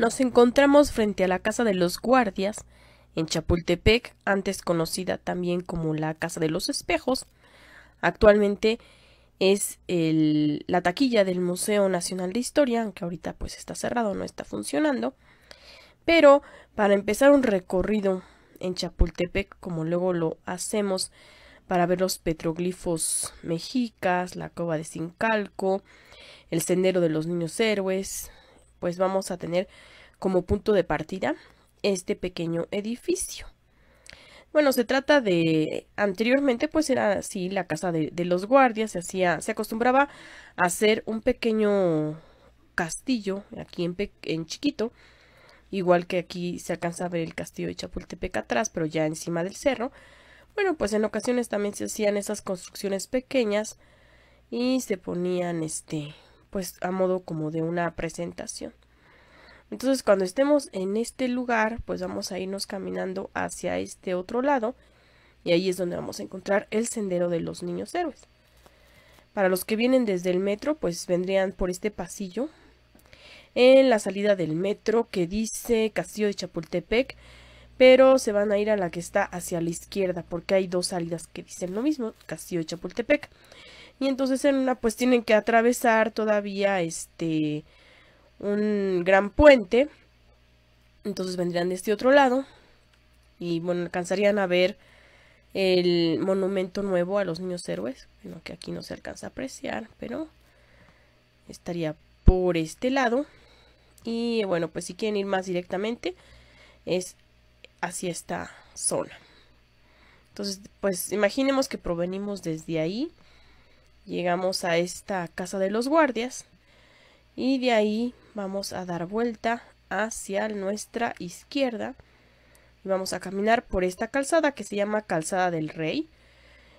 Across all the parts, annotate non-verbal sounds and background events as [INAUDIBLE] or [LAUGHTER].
nos encontramos frente a la Casa de los Guardias, en Chapultepec, antes conocida también como la Casa de los Espejos. Actualmente es la taquilla del Museo Nacional de Historia, aunque ahorita pues está cerrado, no está funcionando. Pero para empezar un recorrido en Chapultepec, como luego lo hacemos para ver los petroglifos mexicas, la cova de Sincalco, el sendero de los niños héroes, pues vamos a tener como punto de partida este pequeño edificio. Bueno, se trata de, anteriormente pues era así la casa de, los guardias, se hacía, se acostumbraba a hacer un pequeño castillo aquí en, en chiquito, igual que aquí se alcanza a ver el castillo de Chapultepec atrás, pero ya encima del cerro. Bueno, pues en ocasiones también se hacían esas construcciones pequeñas y se ponían este, pues a modo como de una presentación. Entonces cuando estemos en este lugar, pues vamos a irnos caminando hacia este otro lado y ahí es donde vamos a encontrar el sendero de los niños héroes. Para los que vienen desde el metro, pues vendrían por este pasillo. En la salida del metro que dice Castillo de Chapultepec, pero se van a ir a la que está hacia la izquierda, porque hay dos salidas que dicen lo mismo, Castillo de Chapultepec. Y entonces en una pues tienen que atravesar todavía este un gran puente. Entonces vendrían de este otro lado y bueno, alcanzarían a ver el monumento nuevo a los niños héroes, lo que aquí no se alcanza a apreciar, pero estaría por este lado. Y bueno, pues si quieren ir más directamente, es hacia esta zona. Entonces, pues imaginemos que provenimos desde ahí, llegamos a esta casa de los guardias, y de ahí vamos a dar vuelta hacia nuestra izquierda y vamos a caminar por esta calzada que se llama Calzada del Rey.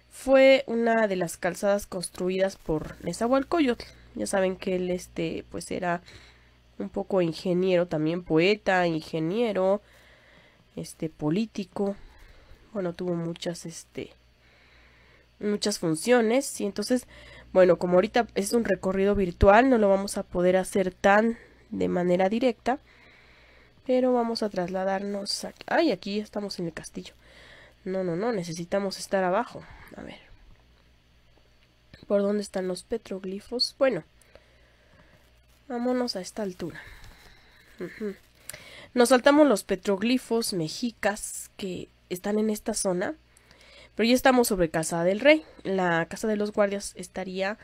Fue una de las calzadas construidas por Nezahualcóyotl. Ya saben que él este pues era un poco ingeniero también, poeta, ingeniero, este político. Bueno, tuvo muchas este muchas funciones y entonces bueno, como ahorita es un recorrido virtual, no lo vamos a poder hacer tan de manera directa. Pero vamos a trasladarnos aquí. ¡Ay, aquí estamos en el castillo! No, no, no, necesitamos estar abajo. A ver. ¿Por dónde están los petroglifos? Bueno, vámonos a esta altura. Nos saltamos los petroglifos mexicas que están en esta zona. Pero ya estamos sobre Casa del Rey. La Casa de los Guardias estaría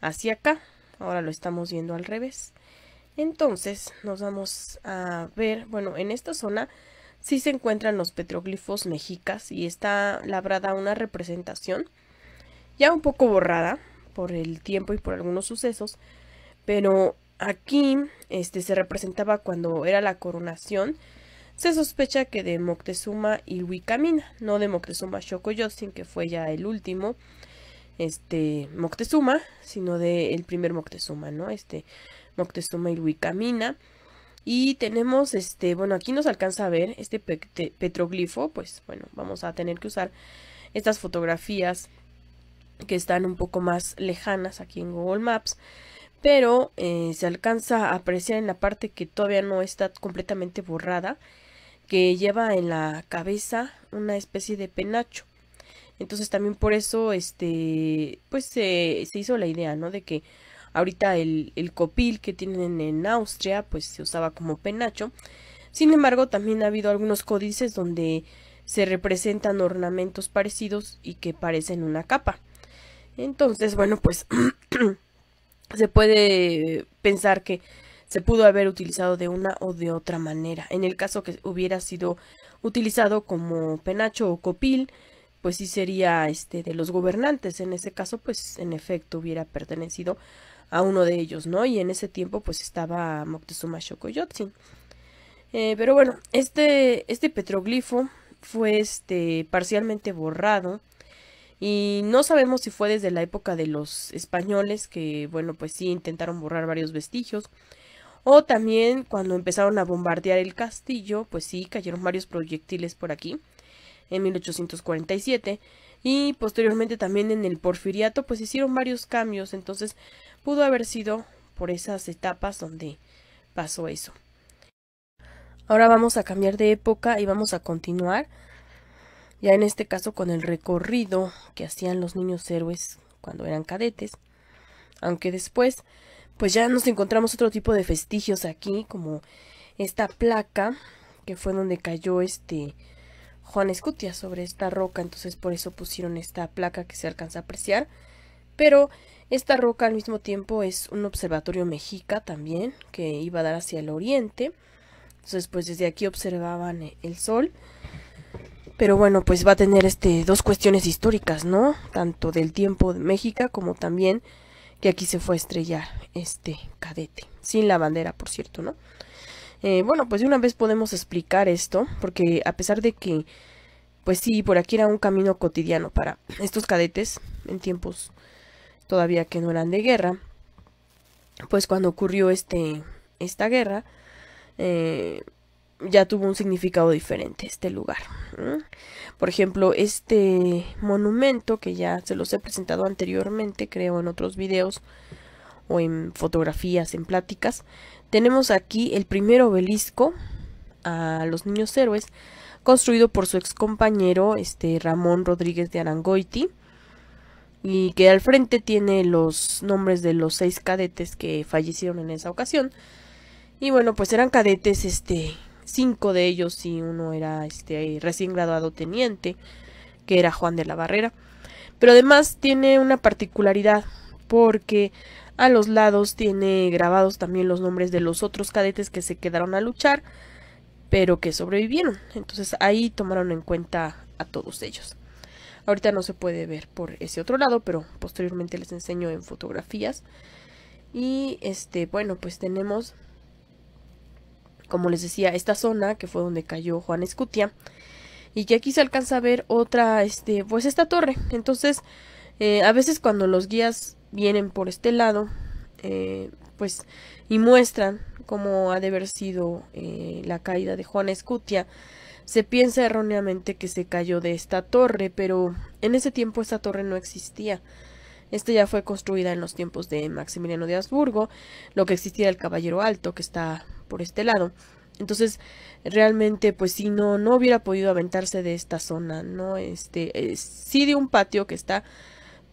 hacia acá. Ahora lo estamos viendo al revés. Entonces nos vamos a ver, bueno, en esta zona sí se encuentran los petroglifos mexicas y está labrada una representación ya un poco borrada por el tiempo y por algunos sucesos, pero aquí este se representaba cuando era la coronación se sospecha que de Moctezuma y Wicamina, no de Moctezuma Xocoyotzin, que fue ya el último este Moctezuma, sino del primer Moctezuma, ¿no? Este Moctezuma y Wicamina. Y tenemos este, bueno, aquí nos alcanza a ver este petroglifo, pues bueno, vamos a tener que usar estas fotografías que están un poco más lejanas aquí en Google Maps, pero eh, se alcanza a apreciar en la parte que todavía no está completamente borrada que lleva en la cabeza una especie de penacho. Entonces también por eso, este, pues se, hizo la idea, ¿no? De que ahorita el, el, copil que tienen en Austria, pues se usaba como penacho. Sin embargo, también ha habido algunos códices donde se representan ornamentos parecidos y que parecen una capa. Entonces, bueno, pues [CLEARS THROAT] se puede pensar que se pudo haber utilizado de una o de otra manera. En el caso que hubiera sido utilizado como penacho o copil, pues sí sería este de los gobernantes. En ese caso, pues en efecto hubiera pertenecido a uno de ellos, ¿no? Y en ese tiempo, pues estaba Moctezuma Xocoyotzin. Eh, pero bueno, este, este petroglifo fue este parcialmente borrado y no sabemos si fue desde la época de los españoles que bueno pues sí intentaron borrar varios vestigios o también cuando empezaron a bombardear el castillo, pues sí, cayeron varios proyectiles por aquí en 1847 y posteriormente también en el porfiriato pues hicieron varios cambios, entonces pudo haber sido por esas etapas donde pasó eso. Ahora vamos a cambiar de época y vamos a continuar ya en este caso con el recorrido que hacían los niños héroes cuando eran cadetes, aunque después pues ya nos encontramos otro tipo de vestigios aquí, como esta placa, que fue donde cayó este Juan Escutia sobre esta roca, entonces por eso pusieron esta placa que se alcanza a apreciar. Pero esta roca al mismo tiempo es un observatorio mexica también, que iba a dar hacia el oriente. Entonces, pues desde aquí observaban el sol. Pero bueno, pues va a tener este dos cuestiones históricas, ¿no? Tanto del tiempo de México como también y aquí se fue a estrellar este cadete. Sin la bandera, por cierto, ¿no? Eh, bueno, pues de una vez podemos explicar esto, porque a pesar de que, pues sí, por aquí era un camino cotidiano para estos cadetes, en tiempos todavía que no eran de guerra, pues cuando ocurrió este, esta guerra, eh, ya tuvo un significado diferente este lugar. Por ejemplo, este monumento que ya se los he presentado anteriormente, creo en otros videos o en fotografías, en pláticas, tenemos aquí el primer obelisco a los niños héroes, construido por su excompañero este, Ramón Rodríguez de Arangoiti, y que al frente tiene los nombres de los seis cadetes que fallecieron en esa ocasión. Y bueno, pues eran cadetes este cinco de ellos y uno era este recién graduado teniente, que era Juan de la Barrera. Pero además tiene una particularidad, porque a los lados tiene grabados también los nombres de los otros cadetes que se quedaron a luchar, pero que sobrevivieron. Entonces ahí tomaron en cuenta a todos ellos. Ahorita no se puede ver por ese otro lado, pero posteriormente les enseño en fotografías. Y este, bueno, pues tenemos como les decía, esta zona que fue donde cayó Juan Escutia y que aquí se alcanza a ver otra, este, pues esta torre. Entonces, eh, a veces cuando los guías vienen por este lado, eh, pues, y muestran cómo ha de haber sido eh, la caída de Juan Escutia, se piensa erróneamente que se cayó de esta torre, pero en ese tiempo esta torre no existía. Esta ya fue construida en los tiempos de Maximiliano de Habsburgo, lo que existía el Caballero Alto, que está por este lado. Entonces, realmente, pues si no, no hubiera podido aventarse de esta zona, ¿no? Este, eh, sí de un patio que está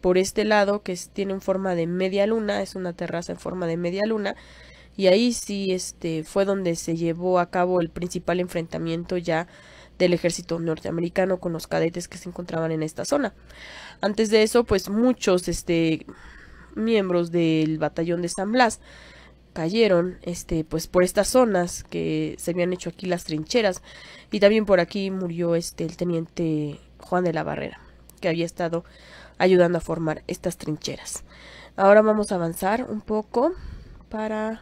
por este lado, que tiene en forma de media luna, es una terraza en forma de media luna, y ahí sí, este, fue donde se llevó a cabo el principal enfrentamiento ya del ejército norteamericano con los cadetes que se encontraban en esta zona. Antes de eso, pues muchos, este, miembros del batallón de San Blas cayeron este pues por estas zonas que se habían hecho aquí las trincheras y también por aquí murió este el teniente Juan de la Barrera que había estado ayudando a formar estas trincheras. Ahora vamos a avanzar un poco para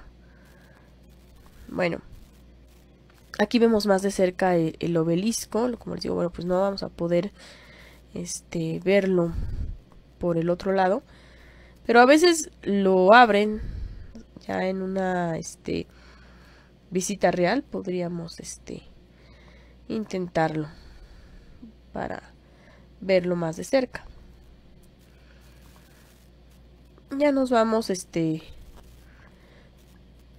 bueno aquí vemos más de cerca e, el, obelisco, como les digo, bueno, pues no vamos a poder este verlo por el otro lado, pero a veces lo abren en una este, visita real podríamos este, intentarlo para verlo más de cerca. Ya nos vamos este,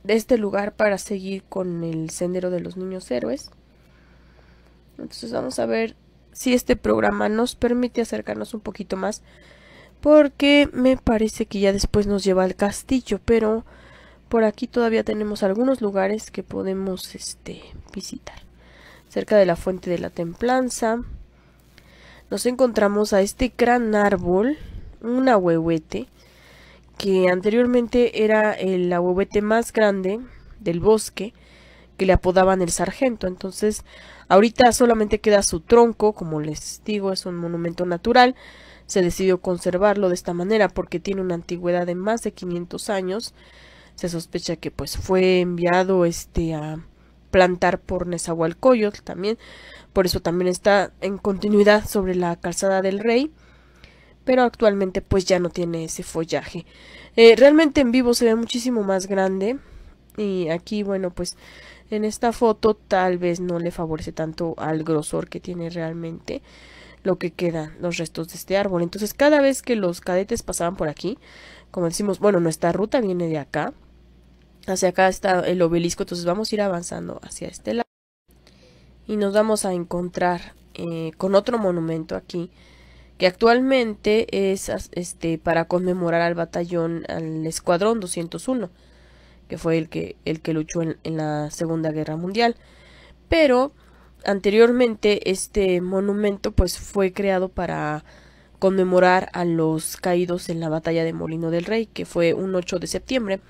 de este lugar para seguir con el sendero de los niños héroes. Entonces vamos a ver si este programa nos permite acercarnos un poquito más. Porque me parece que ya después nos lleva al castillo, pero por aquí todavía tenemos algunos lugares que podemos este, visitar. Cerca de la Fuente de la Templanza nos encontramos a este gran árbol, un ahuehuete, que anteriormente era el ahuehuete más grande del bosque, que le apodaban el sargento. Entonces, ahorita solamente queda su tronco, como les digo, es un monumento natural. Se decidió conservarlo de esta manera porque tiene una antigüedad de más de 500 años se sospecha que pues fue enviado este a plantar por Nezahualcóyotl también. Por eso también está en continuidad sobre la calzada del rey. Pero actualmente pues ya no tiene ese follaje. Eh, realmente en vivo se ve muchísimo más grande. Y aquí bueno pues en esta foto tal vez no le favorece tanto al grosor que tiene realmente lo que quedan, los restos de este árbol. Entonces cada vez que los cadetes pasaban por aquí, como decimos, bueno, nuestra ruta viene de acá, hacia acá está el obelisco, entonces vamos a ir avanzando hacia este lado y nos vamos a encontrar eh, con otro monumento aquí que actualmente es este para conmemorar al batallón, al escuadrón 201 que fue el que, el que luchó en, la Segunda Guerra Mundial pero anteriormente este monumento pues fue creado para conmemorar a los caídos en la batalla de Molino del Rey que fue un 8 de septiembre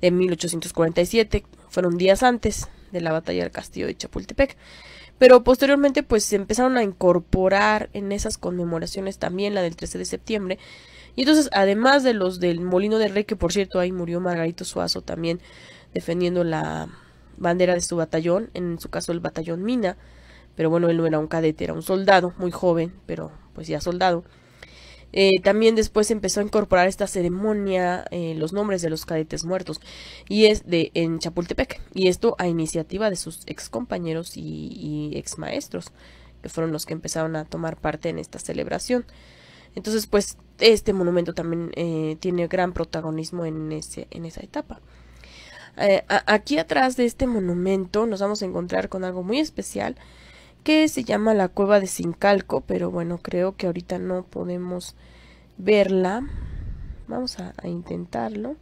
de 1847, fueron días antes de la batalla del castillo de Chapultepec. Pero posteriormente pues se empezaron a incorporar en esas conmemoraciones también la del 13 de septiembre. Y entonces además de los del Molino del Rey, que por cierto ahí murió Margarito Suazo también defendiendo la bandera de su batallón, en su caso el batallón Mina, pero bueno, él no era un cadete, era un soldado, muy joven, pero pues ya soldado. Eh, también después empezó a incorporar esta ceremonia, eh, los nombres de los cadetes muertos, y es de en Chapultepec, y esto a iniciativa de sus ex compañeros y, ex maestros, que fueron los que empezaron a tomar parte en esta celebración. Entonces, pues, este monumento también eh, tiene gran protagonismo en, ese, en esa etapa. aquí atrás de este monumento nos vamos a encontrar con algo muy especial, que se llama la cueva de Sincalco, pero bueno, creo que ahorita no podemos verla. Vamos a, intentarlo.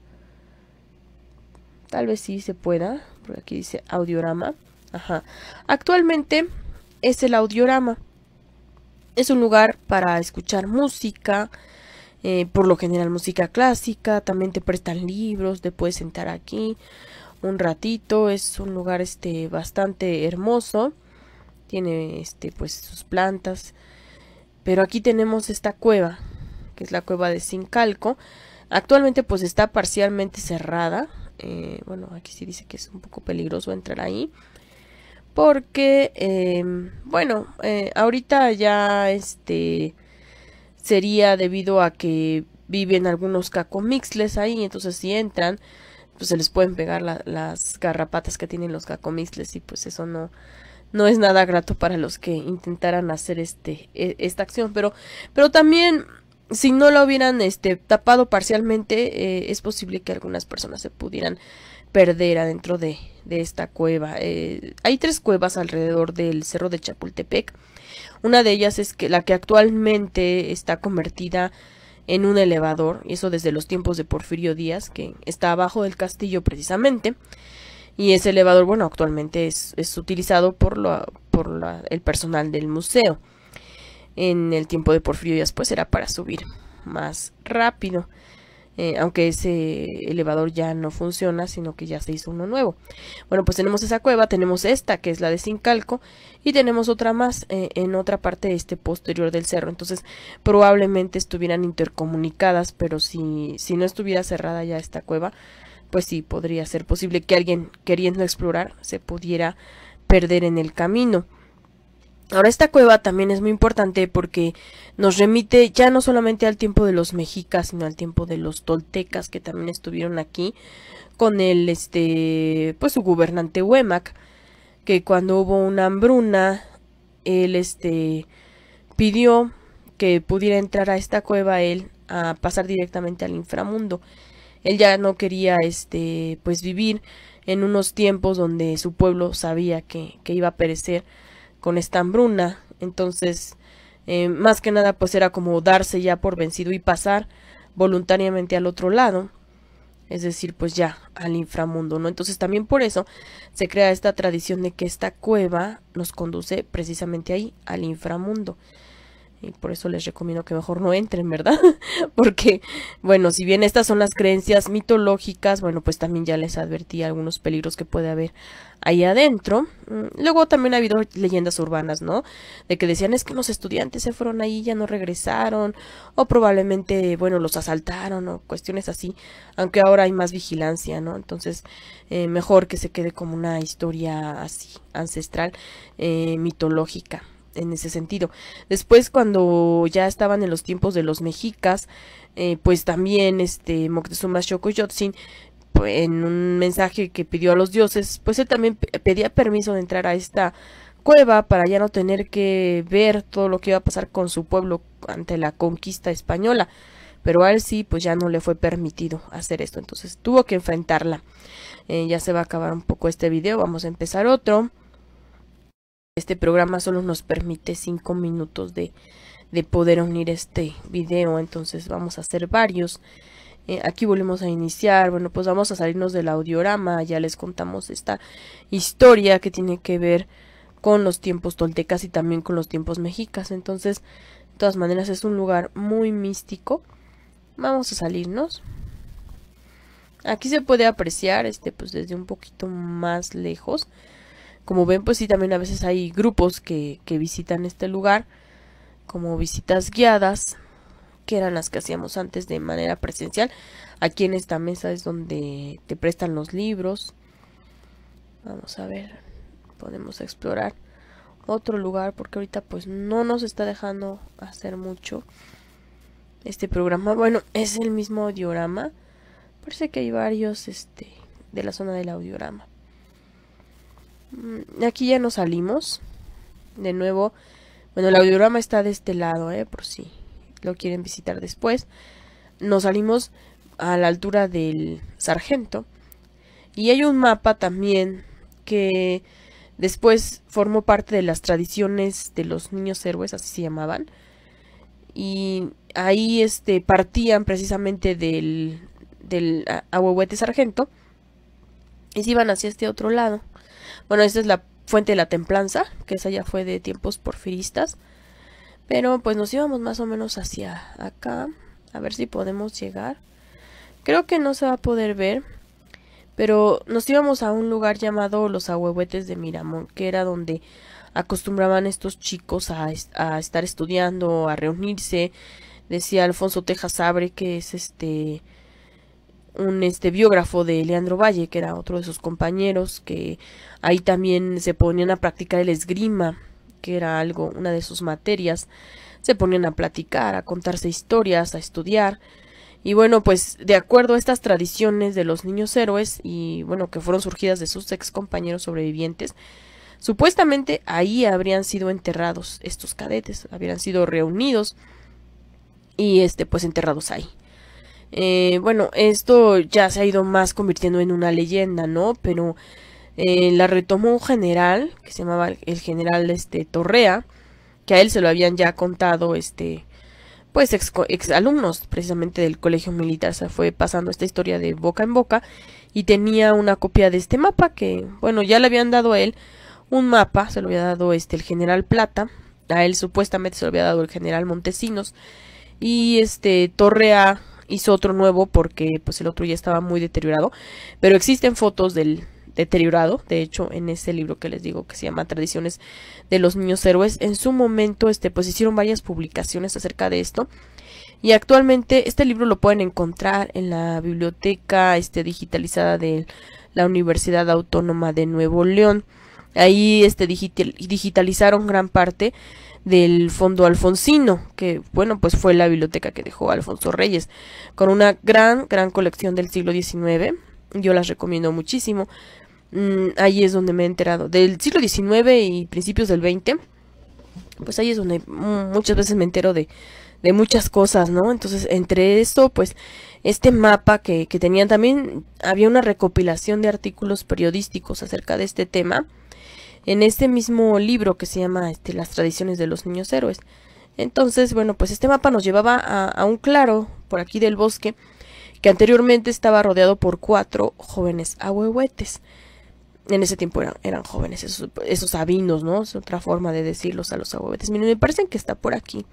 Tal vez sí se pueda, porque aquí dice audiorama. Ajá. Actualmente es el audiorama. Es un lugar para escuchar música, eh, por lo general música clásica, también te prestan libros, te puedes sentar aquí un ratito, es un lugar este bastante hermoso tiene este pues sus plantas. Pero aquí tenemos esta cueva, que es la cueva de Sincalco. Actualmente pues está parcialmente cerrada. Eh, bueno, aquí sí dice que es un poco peligroso entrar ahí. Porque, em, bueno, eh, ahorita ya este sería debido a que viven algunos cacomixles ahí. Entonces si entran, pues se les pueden pegar las garrapatas que tienen los cacomixles y pues eso no, no es nada grato para los que intentaran hacer este, e, esta acción. Pero, pero también, si no lo hubieran este, tapado parcialmente, eh, es posible que algunas personas se pudieran perder adentro de, de esta cueva. Eh, hay tres cuevas alrededor del cerro de Chapultepec. Una de ellas es que la que actualmente está convertida en un elevador, Y eso desde los tiempos de Porfirio Díaz, que está abajo del castillo precisamente. Y ese elevador, bueno, actualmente es, utilizado por, por el personal del museo. En el tiempo de Porfirio Díaz, pues era para subir más rápido. Eh, aunque ese elevador ya no funciona, sino que ya se hizo uno nuevo. Bueno, pues tenemos esa cueva, tenemos esta que es la de Sincalco y tenemos otra más eh, en otra parte este posterior del cerro. Entonces probablemente estuvieran intercomunicadas, pero si, si no estuviera cerrada ya esta cueva, pues sí, podría ser posible que alguien queriendo explorar se pudiera perder en el camino. Ahora esta cueva también es muy importante porque nos remite ya no solamente al tiempo de los mexicas, sino al tiempo de los toltecas que también estuvieron aquí con el este pues su gobernante Huemac, que cuando hubo una hambruna él este pidió que pudiera entrar a esta cueva él a pasar directamente al inframundo. Él ya no quería este pues vivir en unos tiempos donde su pueblo sabía que, iba a perecer con esta hambruna. Entonces, eh, más que nada, pues era como darse ya por vencido y pasar voluntariamente al otro lado. Es decir, pues ya al inframundo, ¿no? Entonces también por eso se crea esta tradición de que esta cueva nos conduce precisamente ahí, al inframundo. Y por eso les recomiendo que mejor no entren, ¿verdad? [LAUGHS] Porque, bueno, si bien estas son las creencias mitológicas, bueno, pues también ya les advertí algunos peligros que puede haber ahí adentro. Mm, luego también ha habido leyendas urbanas, ¿no? De que decían es que los estudiantes se fueron ahí, ya no regresaron, o probablemente, bueno, los asaltaron, o cuestiones así, aunque ahora hay más vigilancia, ¿no? Entonces, eh, mejor que se quede como una historia así, ancestral, eh, mitológica en ese sentido. Después, cuando ya estaban en los tiempos de los mexicas, eh, pues también este Moctezuma Xocoyotzin pues, en un mensaje que pidió a los dioses, pues él también pedía permiso de entrar a esta cueva para ya no tener que ver todo lo que iba a pasar con su pueblo ante la conquista española. Pero a él sí, pues ya no le fue permitido hacer esto, entonces tuvo que enfrentarla. Eh, ya se va a acabar un poco este video, vamos a empezar otro. Este programa solo nos permite 5 minutos de, poder unir este video, entonces vamos a hacer varios. Eh, aquí volvemos a iniciar, bueno pues vamos a salirnos del audiorama, ya les contamos esta historia que tiene que ver con los tiempos toltecas y también con los tiempos mexicas, entonces de todas maneras es un lugar muy místico. Vamos a salirnos. Aquí se puede apreciar este pues desde un poquito más lejos como ven, pues sí, también a veces hay grupos que, visitan este lugar, como visitas guiadas, que eran las que hacíamos antes de manera presencial. Aquí en esta mesa es donde te prestan los libros. Vamos a ver, podemos explorar otro lugar porque ahorita pues no nos está dejando hacer mucho este programa. Bueno, es el mismo diorama. Parece que hay varios este de la zona del audiorama. Mm, aquí ya nos salimos. De nuevo, bueno, el audiograma está de este lado, eh, por si lo quieren visitar después. Nos salimos a la altura del sargento. Y hay un mapa también que después formó parte de las tradiciones de los niños héroes, así se llamaban. Y ahí este, partían precisamente del, del sargento y se iban hacia este otro lado. Bueno, esta es la fuente de la templanza, que esa ya fue de tiempos porfiristas. Pero pues nos íbamos más o menos hacia acá. A ver si podemos llegar. Creo que no se va a poder ver. Pero nos íbamos a un lugar llamado Los Ahuehuetes de Miramón, que era donde acostumbraban estos chicos a, a estar estudiando, a reunirse. Decía Alfonso Tejas Abre que es este un este biógrafo de Leandro Valle, que era otro de sus compañeros, que ahí también se ponían a practicar el esgrima, que era algo, una de sus materias, se ponían a platicar, a contarse historias, a estudiar. Y bueno, pues de acuerdo a estas tradiciones de los niños héroes y bueno, que fueron surgidas de sus ex compañeros sobrevivientes, supuestamente ahí habrían sido enterrados estos cadetes, habrían sido reunidos y este pues enterrados ahí. Eh, bueno, esto ya se ha ido más convirtiendo en una leyenda, ¿no? Pero eh, la retomó un general que se llamaba el general este, Torrea, que a él se lo habían ya contado, este, pues, ex, alumnos precisamente del colegio militar. se fue pasando esta historia de boca en boca y tenía una copia de este mapa que, bueno, ya le habían dado a él un mapa, se lo había dado este, el general Plata, a él supuestamente se lo había dado el general Montesinos y este Torrea hizo otro nuevo porque pues el otro ya estaba muy deteriorado, pero existen fotos del deteriorado, de hecho en ese libro que les digo que se llama Tradiciones de los Niños Héroes, en su momento este pues hicieron varias publicaciones acerca de esto y actualmente este libro lo pueden encontrar en la biblioteca este digitalizada de la Universidad Autónoma de Nuevo León. Ahí este digitalizaron gran parte del Fondo Alfonsino, que bueno, pues fue la biblioteca que dejó Alfonso Reyes, con una gran, gran colección del siglo XIX. Yo las recomiendo muchísimo. Mm, ahí es donde me he enterado. Del siglo XIX y principios del XX, pues ahí es donde muchas veces me entero de, de muchas cosas, ¿no? Entonces, entre esto, pues, este mapa que, que tenían también, había una recopilación de artículos periodísticos acerca de este tema en este mismo libro que se llama este, Las tradiciones de los niños héroes. Entonces, bueno, pues este mapa nos llevaba a, un claro por aquí del bosque que anteriormente estaba rodeado por cuatro jóvenes ahuehuetes. En ese tiempo eran, jóvenes, esos, sabinos, ¿no? Es otra forma de decirlos a los ahuehuetes. Miren, me parecen que está por aquí.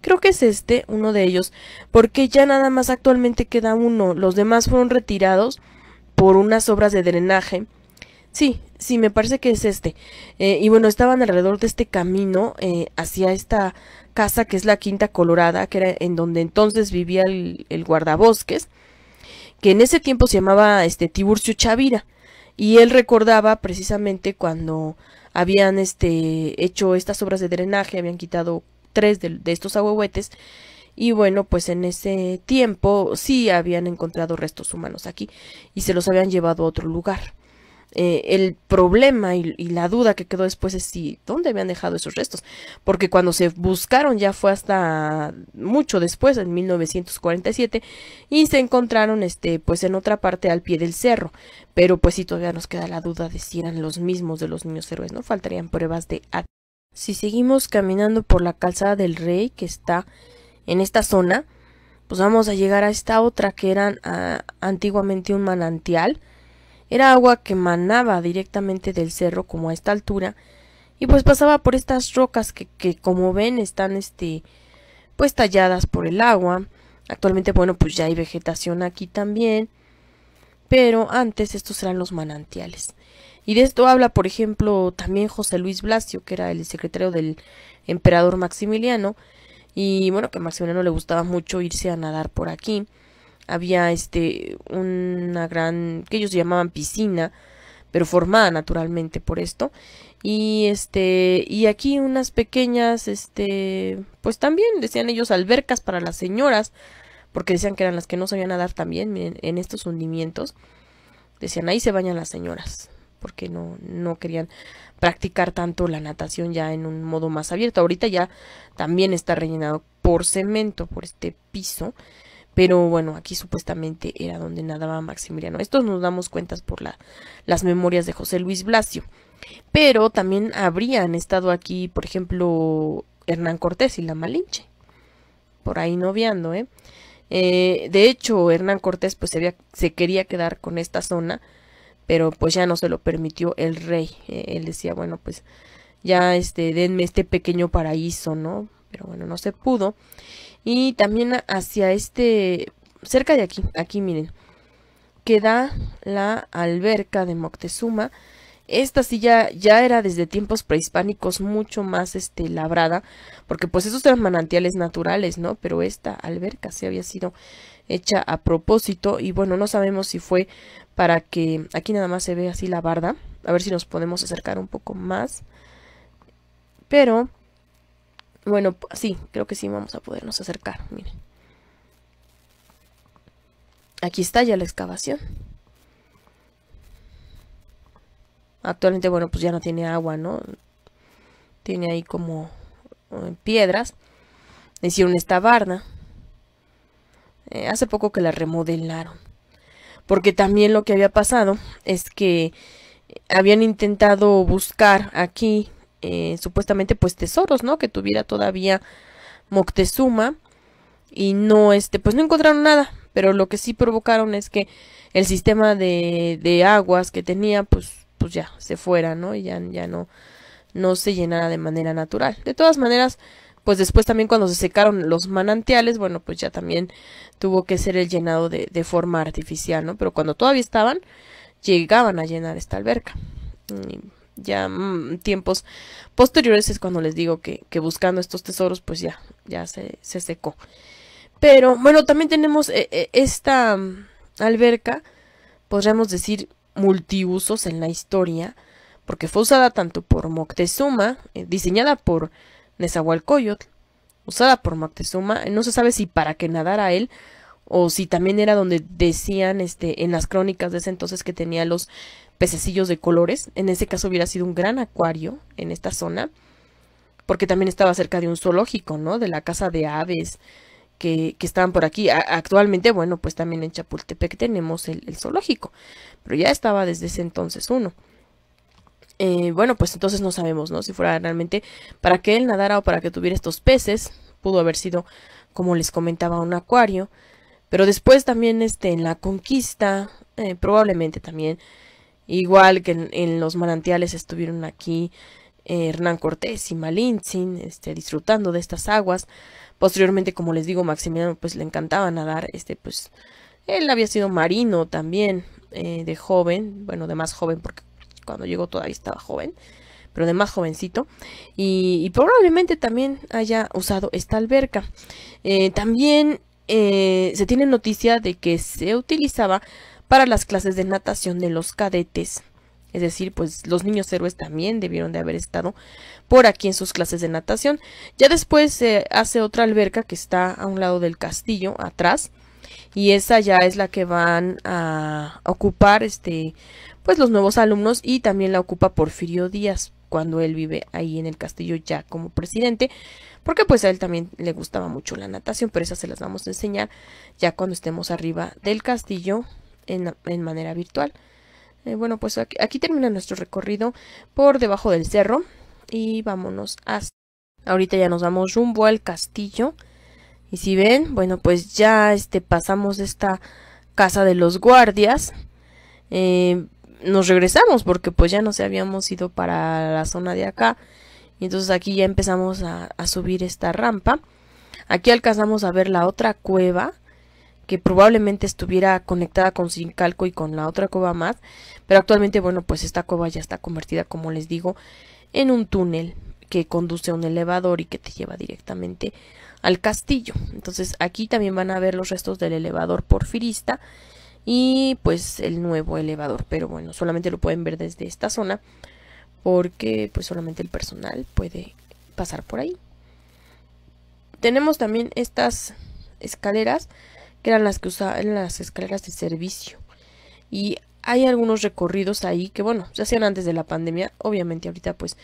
Creo que es este, uno de ellos, porque ya nada más actualmente queda uno. Los demás fueron retirados por unas obras de drenaje. Sí, Sí, me parece que es este. Eh, y bueno, estaban alrededor de este camino eh, hacia esta casa que es la Quinta Colorada, que era en donde entonces vivía el, guardabosques, que en ese tiempo se llamaba este Tiburcio Chavira. Y él recordaba precisamente cuando habían este, hecho estas obras de drenaje, habían quitado tres de, de estos ahuehuetes. Y bueno, pues en ese tiempo sí habían encontrado restos humanos aquí y se los habían llevado a otro lugar. Eh, el problema y, la duda que quedó después es si dónde habían dejado esos restos, porque cuando se buscaron ya fue hasta mucho después, en 1947, y se encontraron este, pues en otra parte al pie del cerro, pero pues si todavía nos queda la duda de si eran los mismos de los niños héroes, ¿no? Faltarían pruebas de Si seguimos caminando por la calzada del rey que está en esta zona, pues vamos a llegar a esta otra que era ah, antiguamente un manantial, era agua que manaba directamente del cerro como a esta altura y pues pasaba por estas rocas que, que como ven están este pues talladas por el agua. Actualmente bueno pues ya hay vegetación aquí también pero antes estos eran los manantiales. Y de esto habla, por ejemplo, también José Luis Blasio, que era el secretario del emperador Maximiliano, y bueno, que a Maximiliano le gustaba mucho irse a nadar por aquí había este una gran que ellos llamaban piscina pero formada naturalmente por esto y este y aquí unas pequeñas este pues también decían ellos albercas para las señoras porque decían que eran las que no sabían nadar también en, estos hundimientos decían ahí se bañan las señoras porque no no querían practicar tanto la natación ya en un modo más abierto ahorita ya también está rellenado por cemento por este piso pero bueno, aquí supuestamente era donde nadaba Maximiliano. Estos nos damos cuentas por las memorias de José Luis Blasio. Pero también habrían estado aquí, por ejemplo, Hernán Cortés y la Malinche. Por ahí noviando, ¿eh? eh de hecho, Hernán Cortés pues se, quería quedar con esta zona, pero pues ya no se lo permitió el rey. Eh, él decía, bueno, pues ya este, denme este pequeño paraíso, ¿no? Pero bueno, no se pudo y también hacia este, cerca de aquí, aquí miren, queda la alberca de Moctezuma. Esta silla ya era desde tiempos prehispánicos mucho más este, labrada, porque pues esos eran manantiales naturales, ¿no? Pero esta alberca se sí había sido hecha a propósito y bueno, no sabemos si fue para que aquí nada más se ve así la barda, a ver si nos podemos acercar un poco más, pero bueno, sí, creo que sí vamos a podernos acercar, miren. Aquí está ya la excavación. Actualmente, bueno, pues ya no tiene agua, ¿no? Tiene ahí como eh, piedras. Hicieron esta barda. Eh, hace poco que la remodelaron. Porque también lo que había pasado es que eh, habían intentado buscar aquí eh, supuestamente pues tesoros, ¿no? Que tuviera todavía Moctezuma y no este pues no encontraron nada, pero lo que sí provocaron es que el sistema de, de aguas que tenía pues pues ya se fuera, ¿no? Y ya, ya no no se llenara de manera natural. De todas maneras, pues después también cuando se secaron los manantiales, bueno, pues ya también tuvo que ser el llenado de, de forma artificial, ¿no? Pero cuando todavía estaban, llegaban a llenar esta alberca. Mm ya mm, tiempos posteriores es cuando les digo que, buscando estos tesoros pues ya, ya se, secó. Pero bueno, también tenemos eh, eh, esta mm, alberca, podríamos decir multiusos en la historia, porque fue usada tanto por Moctezuma, eh, diseñada por Nezahualcóyotl, usada por Moctezuma, no se sabe si para que nadara él o si también era donde decían este en las crónicas de ese entonces que tenía los pececillos de colores. En ese caso hubiera sido un gran acuario en esta zona, porque también estaba cerca de un zoológico, ¿no? De la casa de aves que, que estaban por aquí. actualmente, bueno, pues también en Chapultepec tenemos el, zoológico, pero ya estaba desde ese entonces uno. Eh, bueno, pues entonces no sabemos, ¿no? Si fuera realmente para que él nadara o para que tuviera estos peces, pudo haber sido, como les comentaba, un acuario. Pero después también, este, en la conquista, eh, probablemente también Igual que en, los manantiales estuvieron aquí eh, Hernán Cortés y Malintzin, este, disfrutando de estas aguas. Posteriormente, como les digo, Maximiliano pues le encantaba nadar, este pues él había sido marino también eh, de joven, bueno, de más joven porque cuando llegó todavía estaba joven, pero de más jovencito, y, probablemente también haya usado esta alberca. Eh, también se tiene noticia de que se utilizaba para las clases de natación de los cadetes. Es decir, pues los niños héroes también debieron de haber estado por aquí en sus clases de natación. Ya después se hace otra alberca que está a un lado del castillo, atrás, y esa ya es la que van a ocupar este pues los nuevos alumnos y también la ocupa Porfirio Díaz cuando él vive ahí en el castillo ya como presidente, porque pues a él también le gustaba mucho la natación, pero esas se las vamos a enseñar ya cuando estemos arriba del castillo en, manera virtual. Eh, bueno, pues aquí, termina nuestro recorrido por debajo del cerro y vámonos hasta... Ahorita ya nos vamos rumbo al castillo. Y si ven, bueno, pues ya este, pasamos esta casa de los guardias. Eh, nos regresamos porque pues ya se habíamos ido para la zona de acá. Y entonces aquí ya empezamos a subir esta rampa. Aquí alcanzamos a ver la otra cueva que probablemente estuviera conectada con Sincalco y con la otra cueva más, pero actualmente, bueno, pues esta cueva ya está convertida, como les digo, en un túnel que conduce a un elevador y que te lleva directamente al castillo. Entonces aquí también van a ver los restos del elevador porfirista y pues el nuevo elevador, pero bueno, solamente lo pueden ver desde esta zona porque pues solamente el personal puede pasar por ahí. Tenemos también estas escaleras que eran las que usaban las escaleras de servicio. Y hay algunos recorridos ahí que, bueno, se hacían antes de la pandemia. Obviamente ahorita pues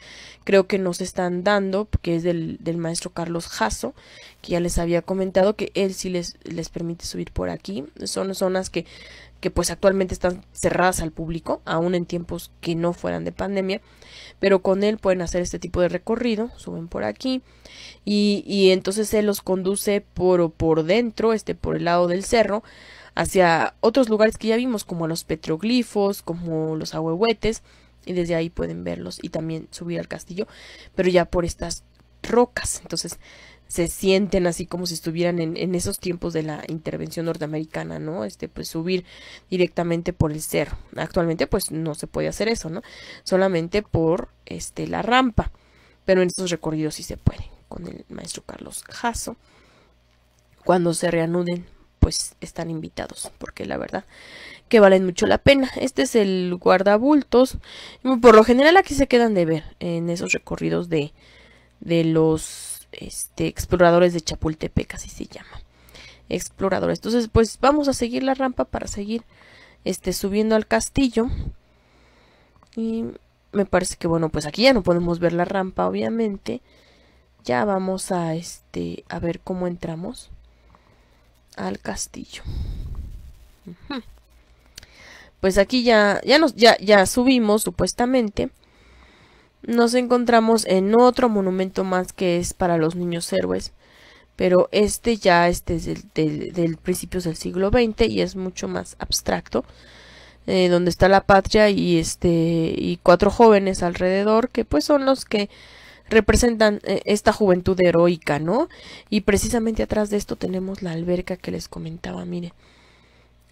creo que nos están dando, Que es del, del maestro Carlos Jasso, que ya les había comentado que él sí les, les permite subir por aquí. Son zonas que que pues actualmente están cerradas al público, aún en tiempos que no fueran de pandemia, pero con él pueden hacer este tipo de recorrido, suben por aquí y, entonces él los conduce por, por dentro, este, por el lado del cerro, hacia otros lugares que ya vimos, como los petroglifos, como los ahuehuetes, y desde ahí pueden verlos y también subir al castillo, pero ya por estas rocas. Entonces, se sienten así como si estuvieran en, esos tiempos de la intervención norteamericana, ¿no? Este, pues subir directamente por el cerro. Actualmente, pues no se puede hacer eso, ¿no? Solamente por este, la rampa. Pero en esos recorridos sí se puede, con el maestro Carlos Jasso. Cuando se reanuden, pues están invitados, porque la verdad que valen mucho la pena. Este es el guardabultos. Por lo general aquí se quedan de ver en esos recorridos de, de los este, exploradores de Chapultepec, así se llama. Exploradores. Entonces, pues vamos a seguir la rampa para seguir este, subiendo al castillo. Y me parece que, bueno, pues aquí ya no podemos ver la rampa, obviamente. Ya vamos a, este, a ver cómo entramos al castillo. Pues aquí ya, ya, nos, ya, ya subimos, supuestamente. Nos encontramos en otro monumento más que es para los niños héroes, pero este ya este es del, del, principios del siglo XX y es mucho más abstracto, eh, donde está la patria y este y cuatro jóvenes alrededor que pues son los que representan eh, esta juventud heroica, ¿no? Y precisamente atrás de esto tenemos la alberca que les comentaba, mire,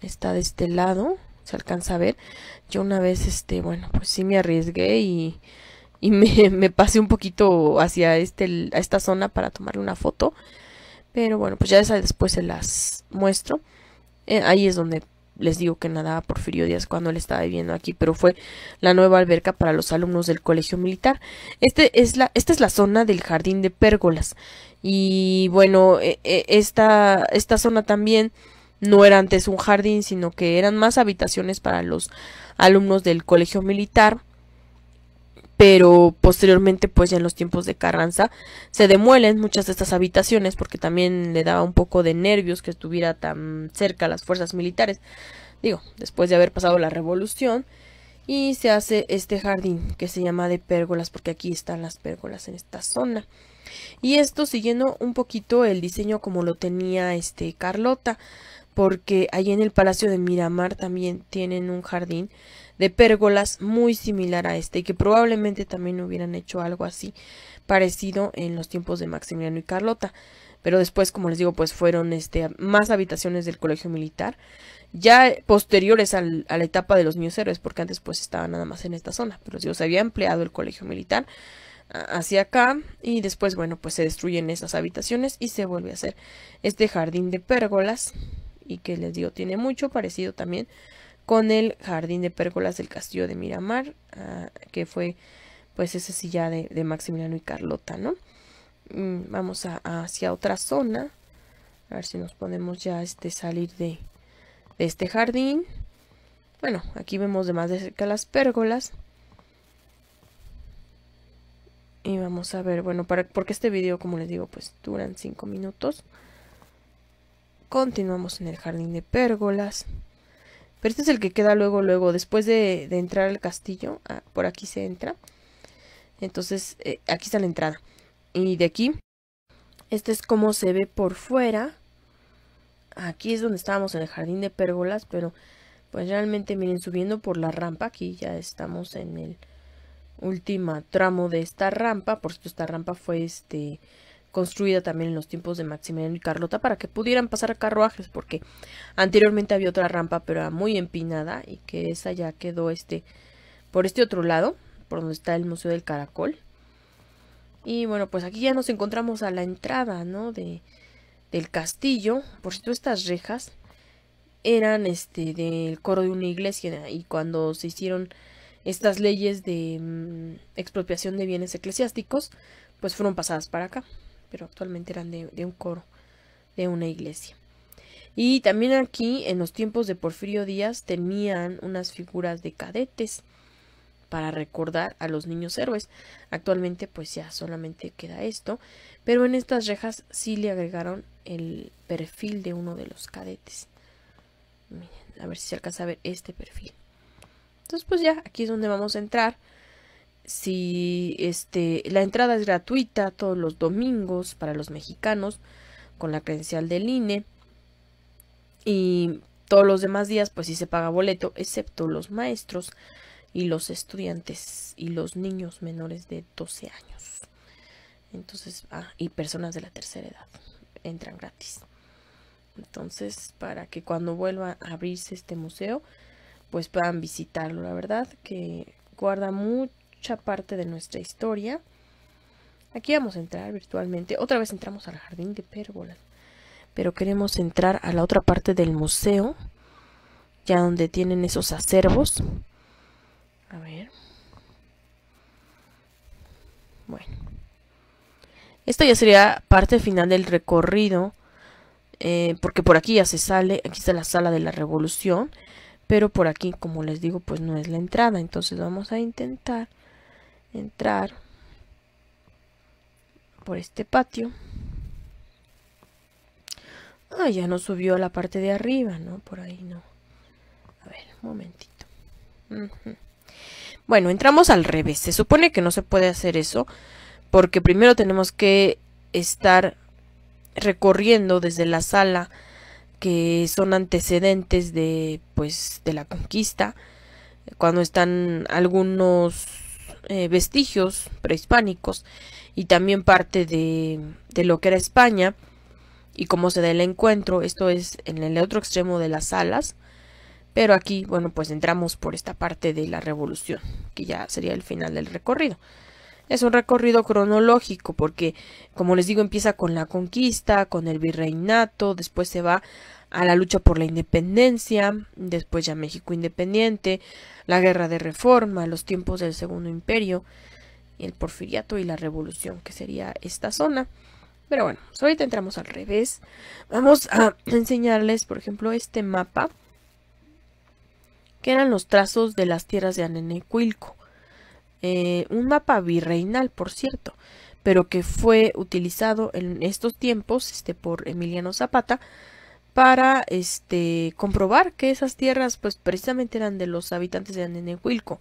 está de este lado, se alcanza a ver. Yo una vez, este, bueno, pues sí me arriesgué y y [LAUGHS] me, pasé un poquito hacia este, a esta zona para tomarle una foto. Pero bueno, pues ya después se las muestro. Eh, ahí es donde les digo que nadaba Porfirio Díaz cuando él estaba viviendo aquí, pero fue la nueva alberca para los alumnos del colegio militar. Este es la, esta es la zona del jardín de pérgolas. Y bueno, e, e, esta, esta zona también no era antes un jardín, sino que eran más habitaciones para los alumnos del colegio militar pero posteriormente pues ya en los tiempos de Carranza se demuelen muchas de estas habitaciones porque también le daba un poco de nervios que estuviera tan cerca las fuerzas militares, digo, después de haber pasado la revolución y se hace este jardín que se llama de pérgolas porque aquí están las pérgolas en esta zona. Y esto siguiendo un poquito el diseño como lo tenía este Carlota, porque ahí en el Palacio de Miramar también tienen un jardín de pérgolas muy similar a este y que probablemente también hubieran hecho algo así parecido en los tiempos de Maximiliano y Carlota. Pero después, como les digo, pues fueron este, más habitaciones del colegio militar, ya posteriores a la etapa de los niños héroes, porque antes pues estaba nada más en esta zona, pero digo, se había empleado el colegio militar hacia acá y después bueno pues se destruyen esas habitaciones y se vuelve a hacer este jardín de pérgolas y que les digo tiene mucho parecido también con el jardín de pérgolas del castillo de Miramar, ah, que fue pues esa silla de, Maximiliano y Carlota, ¿no? Mm, vamos hacia otra zona, a ver si nos podemos ya este, salir de, este jardín. Bueno, aquí vemos de más de cerca las pérgolas. Y vamos a ver, bueno, para, porque este video, como les digo, pues duran cinco minutos. Continuamos en el jardín de pérgolas. Pero este es el que queda luego, luego, después de, de entrar al castillo. Ah, por aquí se entra. Entonces, eh, aquí está la entrada. Y de aquí, este es como se ve por fuera. Aquí es donde estábamos en el jardín de pérgolas, pero pues realmente, miren, subiendo por la rampa, aquí ya estamos en el último tramo de esta rampa. Por cierto, esta rampa fue este construida también en los tiempos de Maximiliano y Carlota para que pudieran pasar carruajes, porque anteriormente había otra rampa, pero era muy empinada y que esa ya quedó este por este otro lado, por donde está el Museo del Caracol. Y bueno, pues aquí ya nos encontramos a la entrada, ¿no? De, del castillo. Por cierto, estas rejas eran este del coro de una iglesia y cuando se hicieron estas leyes de mm, expropiación de bienes eclesiásticos, pues fueron pasadas para acá pero actualmente eran de, un coro de una iglesia. Y también aquí, en los tiempos de Porfirio Díaz, tenían unas figuras de cadetes para recordar a los niños héroes. Actualmente pues ya solamente queda esto, pero en estas rejas sí le agregaron el perfil de uno de los cadetes. a ver si se alcanza a ver este perfil. Entonces pues ya, aquí es donde vamos a entrar si este, la entrada es gratuita todos los domingos para los mexicanos con la credencial del INE y todos los demás días pues sí se paga boleto excepto los maestros y los estudiantes y los niños menores de 12 años entonces ah, y personas de la tercera edad entran gratis entonces para que cuando vuelva a abrirse este museo pues puedan visitarlo la verdad que guarda mucho parte de nuestra historia. Aquí vamos a entrar virtualmente. Otra vez entramos al jardín de pérgolas. Pero queremos entrar a la otra parte del museo. Ya donde tienen esos acervos. A ver. Bueno. Esta ya sería parte final del recorrido. Eh, porque por aquí ya se sale. Aquí está la sala de la revolución. Pero por aquí, como les digo, pues no es la entrada. Entonces vamos a intentar entrar por este patio. Ah, ya no subió a la parte de arriba, ¿no? Por ahí no. A ver, un momentito. Bueno, entramos al revés. Se supone que no se puede hacer eso porque primero tenemos que estar recorriendo desde la sala que son antecedentes de pues de la conquista cuando están algunos eh, vestigios prehispánicos y también parte de, lo que era España y cómo se da el encuentro. Esto es en el otro extremo de las alas, Pero aquí, bueno, pues entramos por esta parte de la revolución, que ya sería el final del recorrido. Es un recorrido cronológico porque, como les digo, empieza con la conquista, con el virreinato, después se va a la lucha por la independencia, después ya México independiente, la guerra de reforma, los tiempos del Segundo Imperio, el porfiriato y la revolución, que sería esta zona. Pero bueno, pues ahorita entramos al revés. Vamos a enseñarles, por ejemplo, este mapa, que eran los trazos de las tierras de Anenecuilco. Eh, un mapa virreinal, por cierto, pero que fue utilizado en estos tiempos este, por Emiliano Zapata para este comprobar que esas tierras pues precisamente eran de los habitantes de Anenehuilco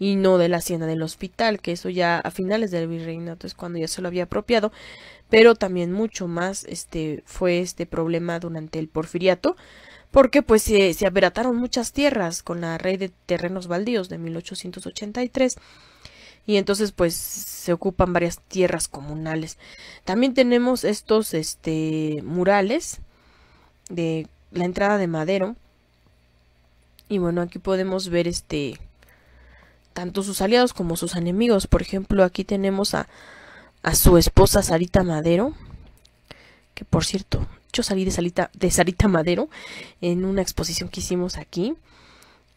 y no de la hacienda del hospital, que eso ya a finales del virreinato es cuando ya se lo había apropiado, pero también mucho más este fue este problema durante el porfiriato, porque pues se, se muchas tierras con la Rey de Terrenos Baldíos de 1883 y entonces pues se ocupan varias tierras comunales. También tenemos estos este murales de la entrada de Madero. Y bueno, aquí podemos ver este tanto sus aliados como sus enemigos. Por ejemplo, aquí tenemos a, a su esposa Sarita Madero. Que por cierto, yo salí de Sarita, de Sarita Madero en una exposición que hicimos aquí.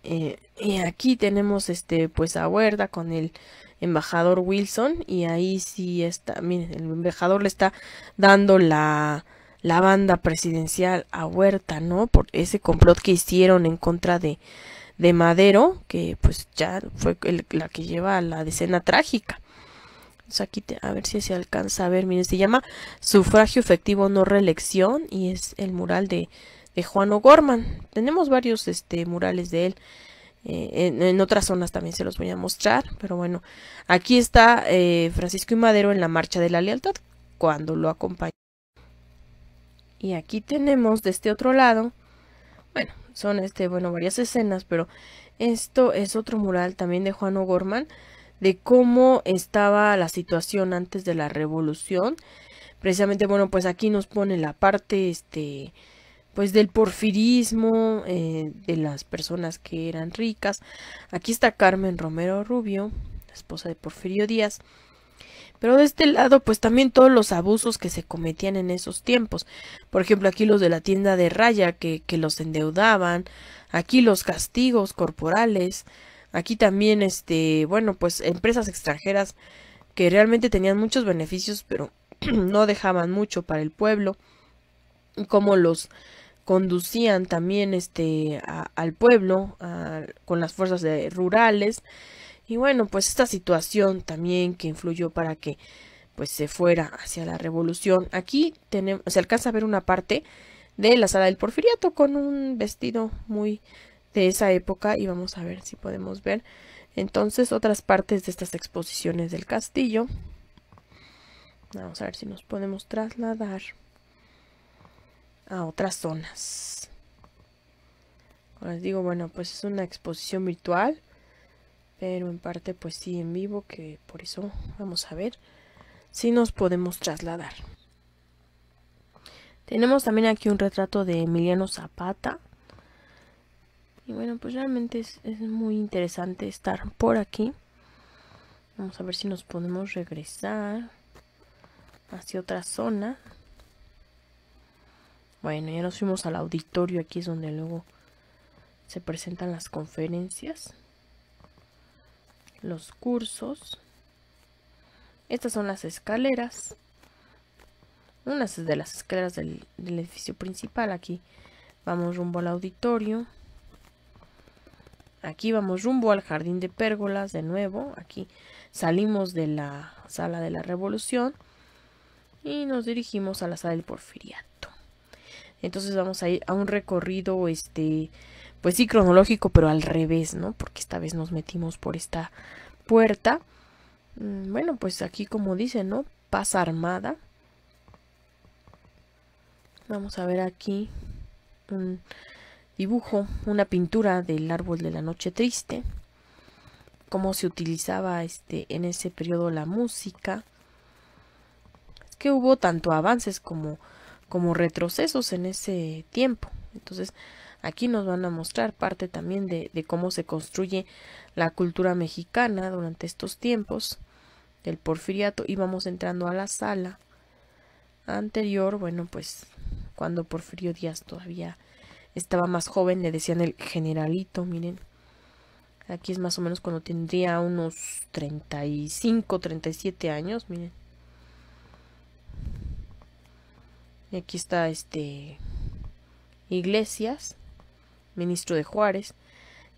Eh, y aquí tenemos este pues a Huerta con el embajador Wilson. Y ahí sí está, miren, el embajador le está dando la la banda presidencial a Huerta, ¿no? Por ese complot que hicieron en contra de, Madero, que pues ya fue la que lleva a la decena trágica. Pues, aquí a ver si se alcanza a ver, miren, se llama Sufragio Efectivo No Reelección y es el mural de, de Juan O'Gorman. Tenemos varios este, murales de él. Eh, en, otras zonas también se los voy a mostrar, pero bueno, aquí está eh, Francisco y Madero en la Marcha de la Lealtad, cuando lo acompaña. Y aquí tenemos de este otro lado, bueno, son este, bueno, varias escenas, pero esto es otro mural también de Juan O'Gorman, de cómo estaba la situación antes de la revolución. Precisamente, bueno, pues aquí nos pone la parte, este, pues del porfirismo, eh, de las personas que eran ricas. Aquí está Carmen Romero Rubio, la esposa de Porfirio Díaz. Pero de este lado, pues también todos los abusos que se cometían en esos tiempos. Por ejemplo, aquí los de la tienda de raya que, los endeudaban, aquí los castigos corporales, aquí también, este, bueno, pues empresas extranjeras que realmente tenían muchos beneficios, pero [CLEARS THROAT] no dejaban mucho para el pueblo, como los conducían también este al pueblo con las fuerzas rurales y bueno, pues esta situación también que influyó para que pues se fuera hacia la revolución. Aquí tenemos, se alcanza a ver una parte de la sala del porfiriato con un vestido muy de esa época y vamos a ver si podemos ver entonces otras partes de estas exposiciones del castillo. Vamos a ver si nos podemos trasladar a otras zonas. Como les digo, bueno, pues es una exposición virtual pero en parte pues sí en vivo que por eso vamos a ver si nos podemos trasladar tenemos también aquí un retrato de Emiliano Zapata y bueno pues realmente es, muy interesante estar por aquí vamos a ver si nos podemos regresar hacia otra zona bueno ya nos fuimos al auditorio aquí es donde luego se presentan las conferencias los cursos. Estas son las escaleras. Unas de las escaleras del, edificio principal. Aquí vamos rumbo al auditorio. Aquí vamos rumbo al jardín de pérgolas de nuevo. Aquí salimos de la sala de la revolución y nos dirigimos a la sala del porfiriato. Entonces vamos a ir a un recorrido este pues sí, cronológico, pero al revés, ¿no? Porque esta vez nos metimos por esta puerta. Mm, bueno, pues aquí como dice, ¿no? Pasa armada. Vamos a ver aquí un dibujo, una pintura del árbol de la noche triste. Cómo se utilizaba este en ese periodo la música. Es que hubo tanto avances como, como retrocesos en ese tiempo. Entonces, Aquí nos van a mostrar parte también de, cómo se construye la cultura mexicana durante estos tiempos del porfiriato y vamos entrando a la sala anterior, bueno, pues cuando Porfirio Díaz todavía estaba más joven, le decían el generalito, miren. Aquí es más o menos cuando tendría unos 35, 37 años, miren. Y aquí está este Iglesias ministro de Juárez,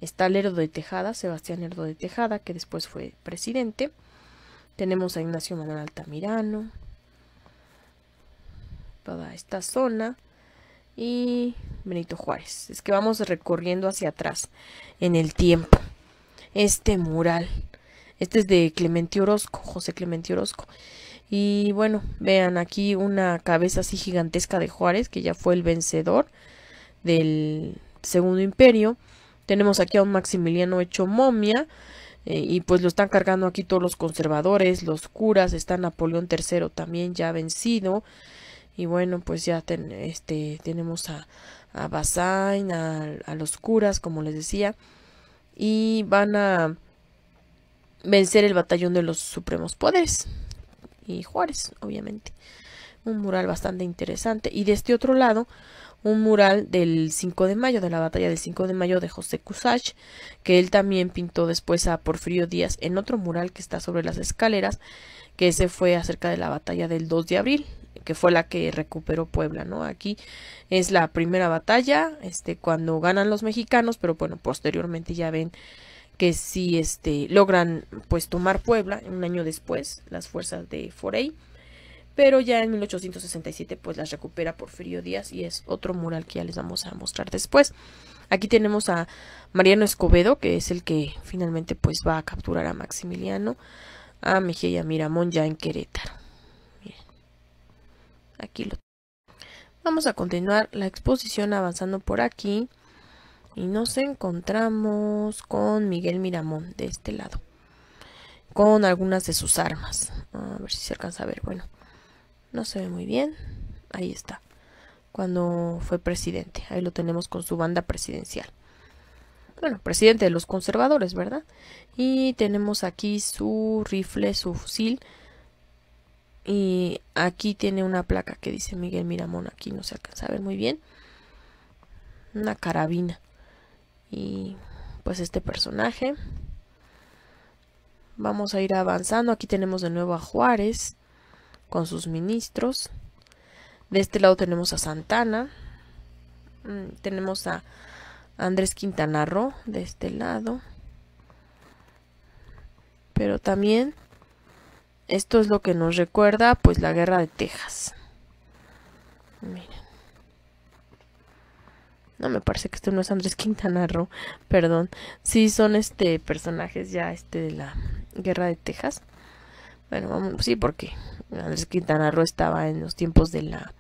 está Lerdo de Tejada, Sebastián Lerdo de Tejada, que después fue presidente. Tenemos a Ignacio Manuel Altamirano, toda esta zona, y Benito Juárez. Es que vamos recorriendo hacia atrás en el tiempo. Este mural, este es de Clemente Orozco, José Clemente Orozco. Y bueno, vean aquí una cabeza así gigantesca de Juárez, que ya fue el vencedor del Segundo Imperio. Tenemos aquí a un Maximiliano hecho momia. Eh, y pues lo están cargando aquí todos los conservadores, los curas. Está Napoleón III también ya vencido. Y bueno, pues ya este, tenemos a, a a, a los curas, como les decía. Y van a vencer el batallón de los supremos poderes. Y Juárez, obviamente. Un mural bastante interesante. Y de este otro lado, un mural del 5 de mayo, de la batalla del 5 de mayo de José Cusach, que él también pintó después a Porfirio Díaz en otro mural que está sobre las escaleras, que ese fue acerca de la batalla del 2 de abril, que fue la que recuperó Puebla, ¿no? Aquí es la primera batalla, este, cuando ganan los mexicanos, pero bueno, posteriormente ya ven que si este logran pues tomar Puebla un año después las fuerzas de Forey pero ya en 1867 pues las recupera Porfirio Díaz y es otro mural que ya les vamos a mostrar después. Aquí tenemos a Mariano Escobedo, que es el que finalmente pues va a capturar a Maximiliano, a Mejía Miramón ya en Querétaro. Miren, aquí lo Vamos a continuar la exposición avanzando por aquí y nos encontramos con Miguel Miramón de este lado con algunas de sus armas. A ver si se alcanza a ver. Bueno, no se ve muy bien. Ahí está. Cuando fue presidente. Ahí lo tenemos con su banda presidencial. Bueno, presidente de los conservadores, ¿verdad? Y tenemos aquí su rifle, su fusil. Y aquí tiene una placa que dice Miguel Miramón. Aquí no se alcanza a ver muy bien. Una carabina. Y pues este personaje. Vamos a ir avanzando. Aquí tenemos de nuevo a Juárez con sus ministros. De este lado tenemos a Santana. Mm, tenemos a Andrés Quintana de este lado. Pero también esto es lo que nos recuerda pues la guerra de Texas. Miren. No, me parece que este no es Andrés Quintana [LAUGHS] perdón. Sí, son este personajes ya este de la guerra de Texas. Bueno, sí, porque Andrés Quintana estaba en los tiempos de la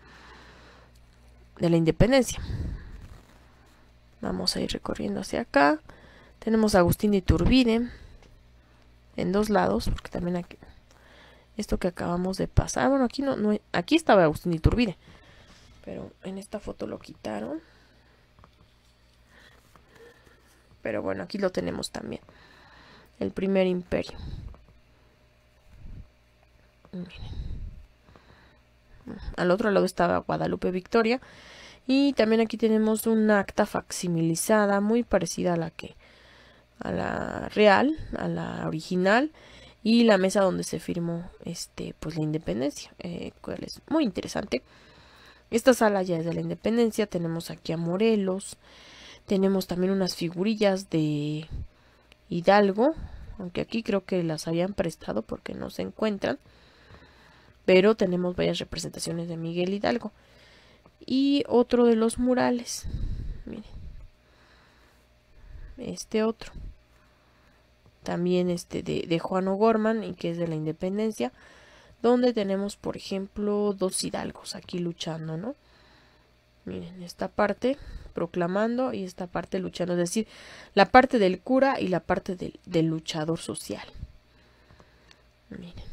de la independencia. Vamos a ir recorriendo hacia acá. Tenemos a Agustín Iturbide en dos lados, porque también aquí esto que acabamos de pasar, bueno, aquí no, no aquí estaba Agustín Iturbide, pero en esta foto lo quitaron. Pero bueno, aquí lo tenemos también. El primer imperio. Al otro lado estaba Guadalupe Victoria. Y también aquí tenemos una acta facsimilizada muy parecida a la que a la real, a la original y la mesa donde se firmó este pues la independencia, eh, cual es muy interesante. Esta sala ya es de la independencia, tenemos aquí a Morelos, tenemos también unas figurillas de Hidalgo, aunque aquí creo que las habían prestado porque no se encuentran pero tenemos varias representaciones de Miguel Hidalgo. Y otro de los murales, miren, este otro, también este de, Juan O'Gorman y que es de la independencia, donde tenemos, por ejemplo, dos hidalgos aquí luchando, ¿no? Miren, esta parte proclamando y esta parte luchando, es decir, la parte del cura y la parte del luchador social. Miren.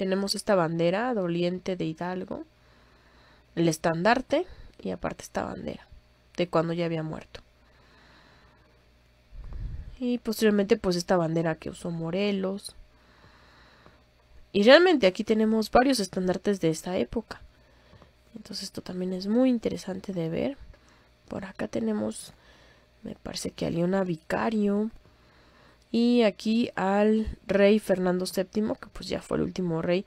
Tenemos esta bandera doliente de Hidalgo, el estandarte y aparte esta bandera de cuando ya había muerto. Y posteriormente pues esta bandera que usó Morelos. Y realmente aquí tenemos varios estandartes de esta época. Entonces esto también es muy interesante de ver. Por acá tenemos, me parece que había una vicario y aquí al rey Fernando VII, que pues ya fue el último rey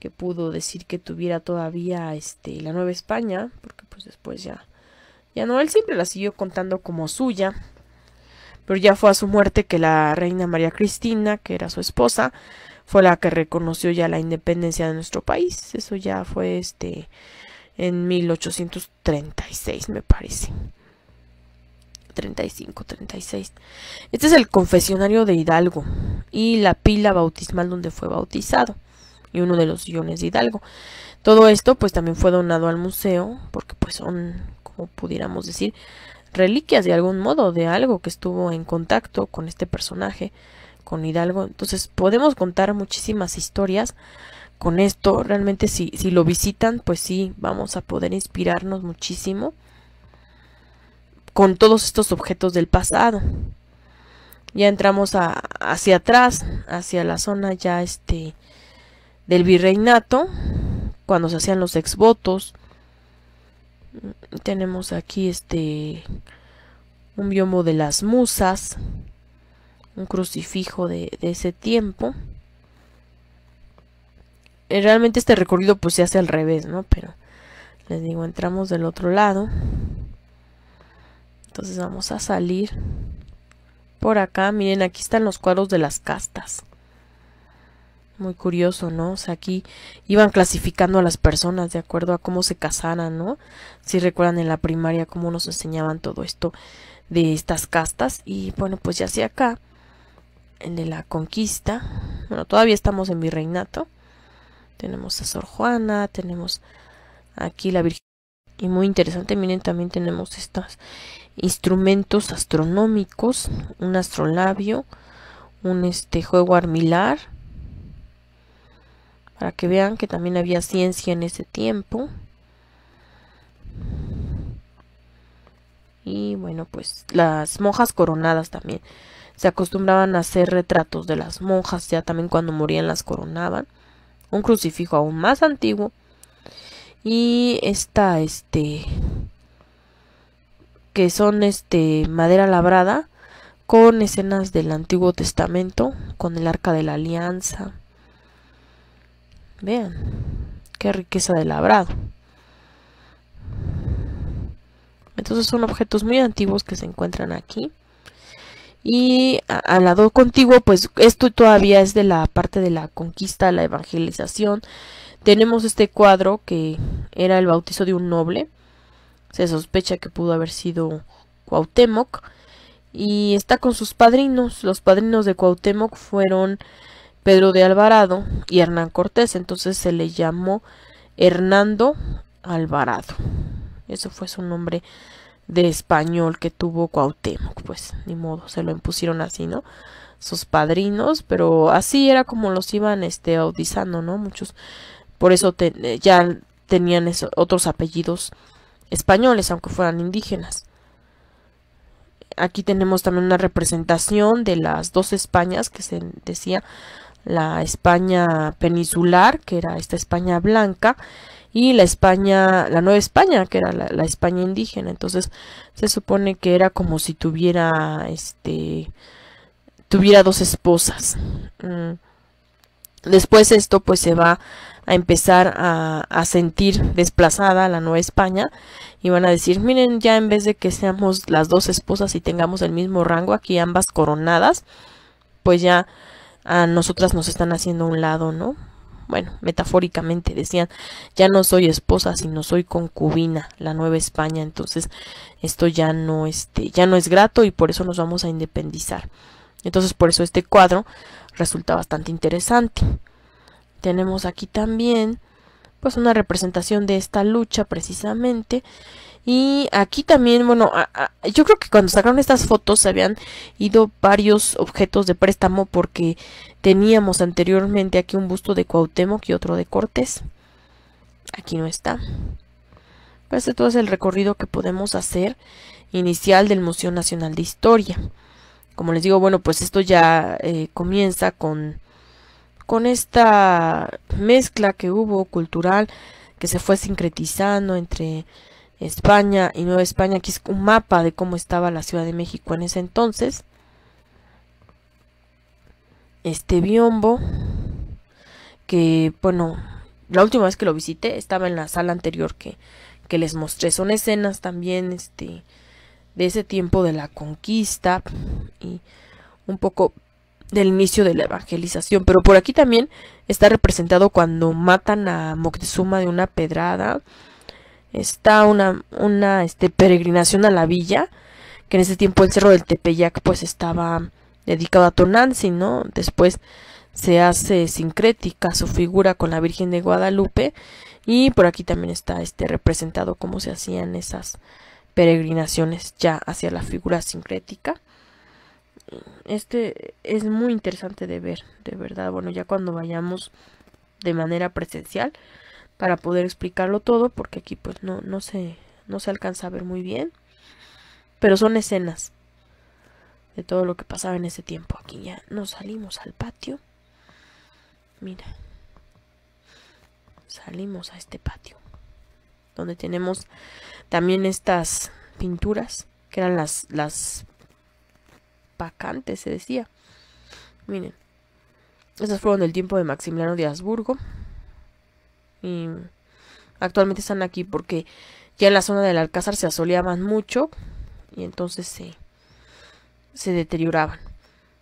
que pudo decir que tuviera todavía este, la Nueva España, porque pues después ya, ya no, él siempre la siguió contando como suya, pero ya fue a su muerte que la reina María Cristina, que era su esposa, fue la que reconoció ya la independencia de nuestro país, eso ya fue este en 1836 me parece. 35, 36. Este es el confesionario de Hidalgo y la pila bautismal donde fue bautizado y uno de los sillones de Hidalgo. Todo esto pues también fue donado al museo porque pues son, como pudiéramos decir, reliquias de algún modo, de algo que estuvo en contacto con este personaje, con Hidalgo. Entonces podemos contar muchísimas historias con esto. Realmente si, si lo visitan pues sí, vamos a poder inspirarnos muchísimo con todos estos objetos del pasado. Ya entramos hacia atrás, hacia la zona ya este del virreinato, cuando se hacían los exvotos. Tenemos aquí este un biombo de las musas, un crucifijo de, de ese tiempo. Eh, realmente este recorrido pues se hace al revés, ¿no? Pero les digo, entramos del otro lado. Entonces vamos a salir por acá. Miren, aquí están los cuadros de las castas. Muy curioso, ¿no? O sea, aquí iban clasificando a las personas de acuerdo a cómo se casaran, ¿no? Si recuerdan en la primaria cómo nos enseñaban todo esto de estas castas. Y bueno, pues ya sea acá, en de la conquista. Bueno, todavía estamos en virreinato. Tenemos a Sor Juana, tenemos aquí la Virgen. Y muy interesante, miren, también tenemos estas instrumentos astronómicos, un astrolabio, un este juego armilar, para que vean que también había ciencia en ese tiempo. Y bueno, pues las monjas coronadas también. Se acostumbraban a hacer retratos de las monjas, ya también cuando morían las coronaban. Un crucifijo aún más antiguo. Y esta, este, que son este madera labrada con escenas del Antiguo Testamento, con el Arca de la Alianza. Vean, qué riqueza de labrado. Entonces son objetos muy antiguos que se encuentran aquí. Y al lado contiguo, pues esto todavía es de la parte de la conquista, la evangelización. Tenemos este cuadro que era el bautizo de un noble se sospecha que pudo haber sido Cuauhtémoc y está con sus padrinos. Los padrinos de Cuauhtémoc fueron Pedro de Alvarado y Hernán Cortés, entonces se le llamó Hernando Alvarado. Eso fue su nombre de español que tuvo Cuauhtémoc, pues ni modo, se lo impusieron así, ¿no? Sus padrinos, pero así era como los iban este bautizando, ¿no? Muchos por eso eh, ya tenían otros apellidos españoles, aunque fueran indígenas. Aquí tenemos también una representación de las dos Españas que se decía, la España peninsular, que era esta España blanca, y la España, la Nueva España, que era la, España indígena. Entonces se supone que era como si tuviera, este, tuviera dos esposas. Mm. Después esto pues se va a empezar a, sentir desplazada la Nueva España y van a decir, miren, ya en vez de que seamos las dos esposas y tengamos el mismo rango, aquí ambas coronadas, pues ya a nosotras nos están haciendo un lado, ¿no? Bueno, metafóricamente decían, ya no soy esposa, sino soy concubina, la Nueva España, entonces esto ya no, este, ya no es grato y por eso nos vamos a independizar. Entonces, por eso este cuadro resulta bastante interesante. Tenemos aquí también pues una representación de esta lucha precisamente. Y aquí también, bueno, yo creo que cuando sacaron estas fotos se habían ido varios objetos de préstamo porque teníamos anteriormente aquí un busto de Cuauhtémoc y otro de Cortés. Aquí no está. Pues este todo es el recorrido que podemos hacer inicial del Museo Nacional de Historia. Como les digo, bueno, pues esto ya eh, comienza con con esta mezcla que hubo cultural que se fue sincretizando entre España y Nueva España, aquí es un mapa de cómo estaba la Ciudad de México en ese entonces. Este biombo, que bueno, la última vez que lo visité estaba en la sala anterior que, les mostré. Son escenas también este, de ese tiempo de la conquista y un poco del inicio de la evangelización, pero por aquí también está representado cuando matan a Moctezuma de una pedrada. Está una, una este, peregrinación a la villa, que en ese tiempo el cerro del Tepeyac pues estaba dedicado a Tonanzi, ¿no? Después se hace sincrética su figura con la Virgen de Guadalupe y por aquí también está este representado cómo se hacían esas peregrinaciones ya hacia la figura sincrética este es muy interesante de ver, de verdad. Bueno, ya cuando vayamos de manera presencial para poder explicarlo todo, porque aquí pues no, se, no se alcanza a ver muy bien. Pero son escenas de todo lo que pasaba en ese tiempo. Aquí ya nos salimos al patio. Mira. Salimos a este patio. Donde tenemos también estas pinturas. Que eran las, las vacante, se decía. Miren, estos fueron el tiempo de Maximiliano de Habsburgo. Y actualmente están aquí porque ya en la zona del Alcázar se asoleaban mucho y entonces se, deterioraban.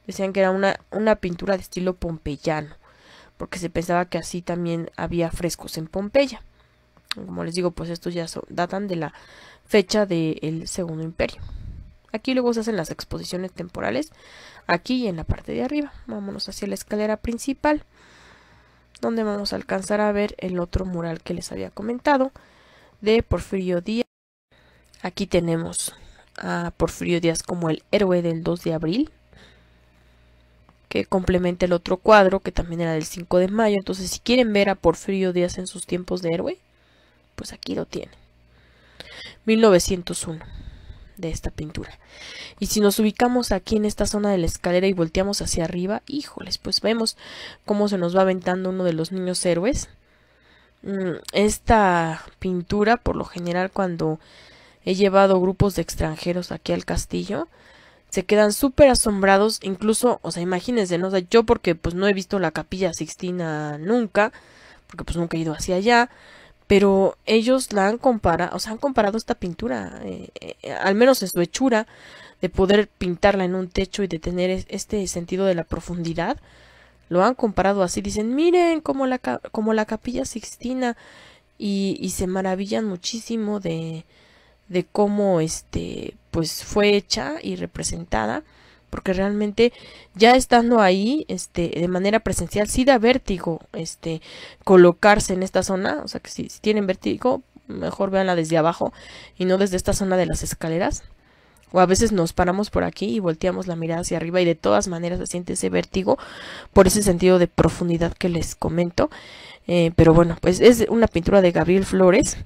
Decían que era una, una pintura de estilo pompeyano, porque se pensaba que así también había frescos en Pompeya. Como les digo, pues estos ya son, datan de la fecha del segundo imperio. Aquí luego se hacen las exposiciones temporales, aquí en la parte de arriba. Vámonos hacia la escalera principal, donde vamos a alcanzar a ver el otro mural que les había comentado, de Porfirio Díaz. Aquí tenemos a Porfirio Díaz como el héroe del 2 de abril, que complementa el otro cuadro que también era del 5 de mayo. Entonces, si quieren ver a Porfirio Díaz en sus tiempos de héroe, pues aquí lo tienen. 1901 de esta pintura. Y si nos ubicamos aquí en esta zona de la escalera y volteamos hacia arriba, híjoles, pues vemos cómo se nos va aventando uno de los niños héroes. Mm, esta pintura, por lo general, cuando he llevado grupos de extranjeros aquí al castillo, se quedan súper asombrados, incluso, o sea, imagínense, ¿no? yo porque pues no he visto la capilla Sixtina nunca, porque pues nunca he ido hacia allá, pero ellos la han comparado, o sea, han comparado esta pintura, eh, eh, al menos en su hechura, de poder pintarla en un techo y de tener este sentido de la profundidad, lo han comparado así, dicen, miren como la, como la capilla sixtina, y, y se maravillan muchísimo de, de cómo este, pues fue hecha y representada porque realmente ya estando ahí, este, de manera presencial, sí da vértigo, este, colocarse en esta zona, o sea que si, tienen vértigo, mejor véanla desde abajo y no desde esta zona de las escaleras. O a veces nos paramos por aquí y volteamos la mirada hacia arriba y de todas maneras se siente ese vértigo por ese sentido de profundidad que les comento. Eh, pero bueno, pues es una pintura de Gabriel Flores.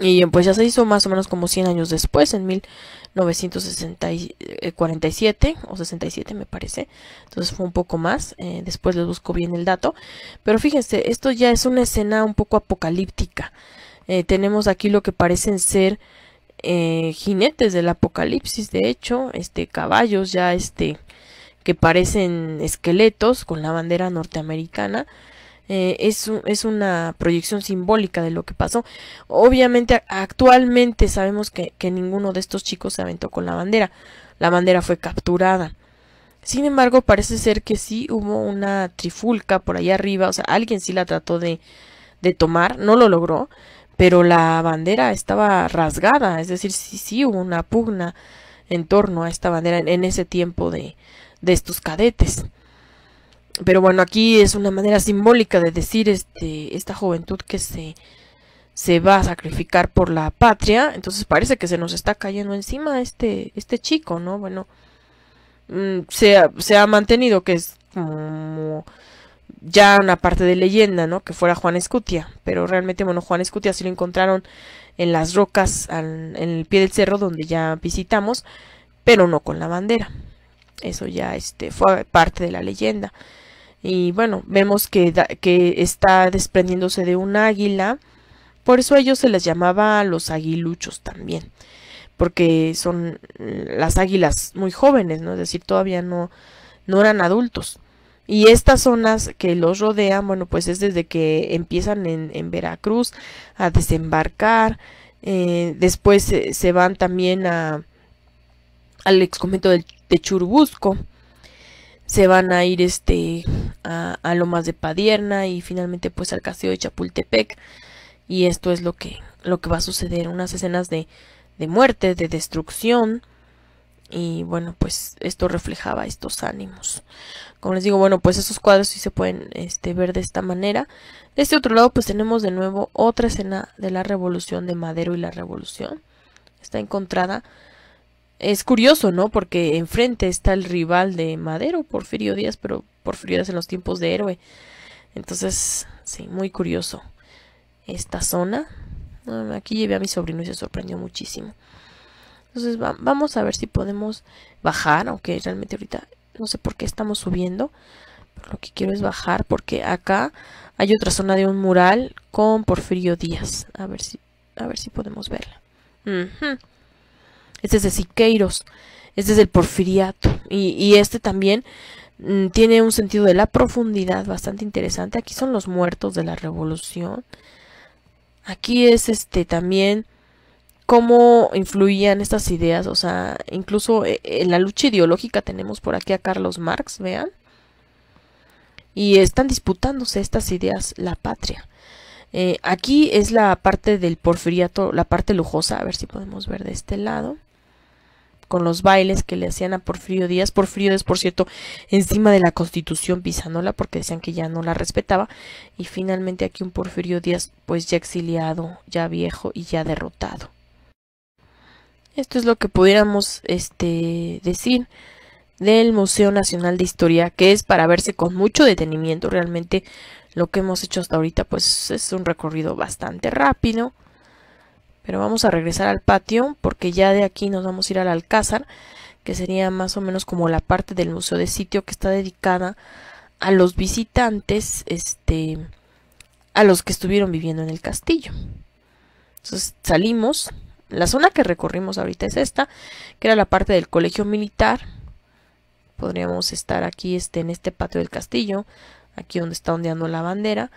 Y pues ya se hizo más o menos como 100 años después, en 1947 eh, o 67 me parece. Entonces fue un poco más. Eh, después les busco bien el dato. Pero fíjense, esto ya es una escena un poco apocalíptica. Eh, tenemos aquí lo que parecen ser jinetes del apocalipsis, de hecho, este caballos ya este que parecen esqueletos con la bandera norteamericana eh, es, es, una proyección simbólica de lo que pasó. Obviamente actualmente sabemos que, ninguno de estos chicos se aventó con la bandera, la bandera fue capturada. Sin embargo, parece ser que sí hubo una trifulca por allá arriba, o sea, alguien sí la trató de, de tomar, no lo logró, pero la bandera estaba rasgada, es decir, sí, sí hubo una pugna en torno a esta bandera en, en ese tiempo de, de estos cadetes. Pero bueno, aquí es una manera simbólica de decir este esta juventud que se, se va a sacrificar por la patria. Entonces parece que se nos está cayendo encima este, este chico, ¿no? Bueno, mm, se ha, se ha mantenido que es como ya una parte de leyenda, ¿no? Que fuera Juan Escutia, pero realmente, bueno, Juan Escutia sí lo encontraron en las rocas, al, en el pie del cerro donde ya visitamos, pero no con la bandera. Eso ya este, fue parte de la leyenda. Y bueno, vemos que, que está desprendiéndose de un águila. Por eso a ellos se les llamaba los aguiluchos también. Porque son mm, las águilas muy jóvenes, ¿no? Es decir, todavía no, no eran adultos. Y estas zonas que los rodean, bueno, pues es desde que empiezan en, Veracruz a desembarcar, eh, después se van también a, al ex de Churubusco, se van a ir este a, lo Lomas de Padierna y finalmente pues al castillo de Chapultepec y esto es lo que, lo que va a suceder, unas escenas de, de muerte, de destrucción y bueno pues esto reflejaba estos ánimos como les digo bueno pues esos cuadros sí se pueden este, ver de esta manera de este otro lado pues tenemos de nuevo otra escena de la revolución de Madero y la revolución está encontrada es curioso no porque enfrente está el rival de Madero Porfirio Díaz pero porfirios en los tiempos de héroe. Entonces, sí, muy curioso esta zona. Ah, aquí llevé a mi sobrino y se sorprendió muchísimo. Entonces vamos a ver si podemos bajar, aunque realmente ahorita no sé por qué estamos subiendo. lo que quiero es bajar porque acá hay otra zona de un mural con Porfirio Díaz. A ver si, a ver si podemos verla. Este es de Siqueiros. Este es del Porfiriato. Y, y este también Mm, tiene un sentido de la profundidad bastante interesante. Aquí son los muertos de la revolución. Aquí es este también cómo influían estas ideas, o sea, incluso eh, en la lucha ideológica tenemos por aquí a Carlos Marx, vean. Y están disputándose estas ideas, la patria. Eh, aquí es la parte del porfiriato, la parte lujosa, a ver si podemos ver de este lado con los bailes que le hacían a Porfirio Díaz. Porfirio Díaz, por cierto, encima de la Constitución pisándola porque decían que ya no la respetaba. Y finalmente aquí un Porfirio Díaz, pues ya exiliado, ya viejo y ya derrotado. Esto es lo que pudiéramos este, decir del Museo Nacional de Historia, que es para verse con mucho detenimiento. Realmente lo que hemos hecho hasta ahorita pues es un recorrido bastante rápido. Pero vamos a regresar al patio porque ya de aquí nos vamos a ir al Alcázar, que sería más o menos como la parte del museo de sitio que está dedicada a los visitantes, este, a los que estuvieron viviendo en el castillo. Entonces salimos, la zona que recorrimos ahorita es esta, que era la parte del colegio militar. Podríamos estar aquí este, en este patio del castillo, aquí donde está ondeando la bandera.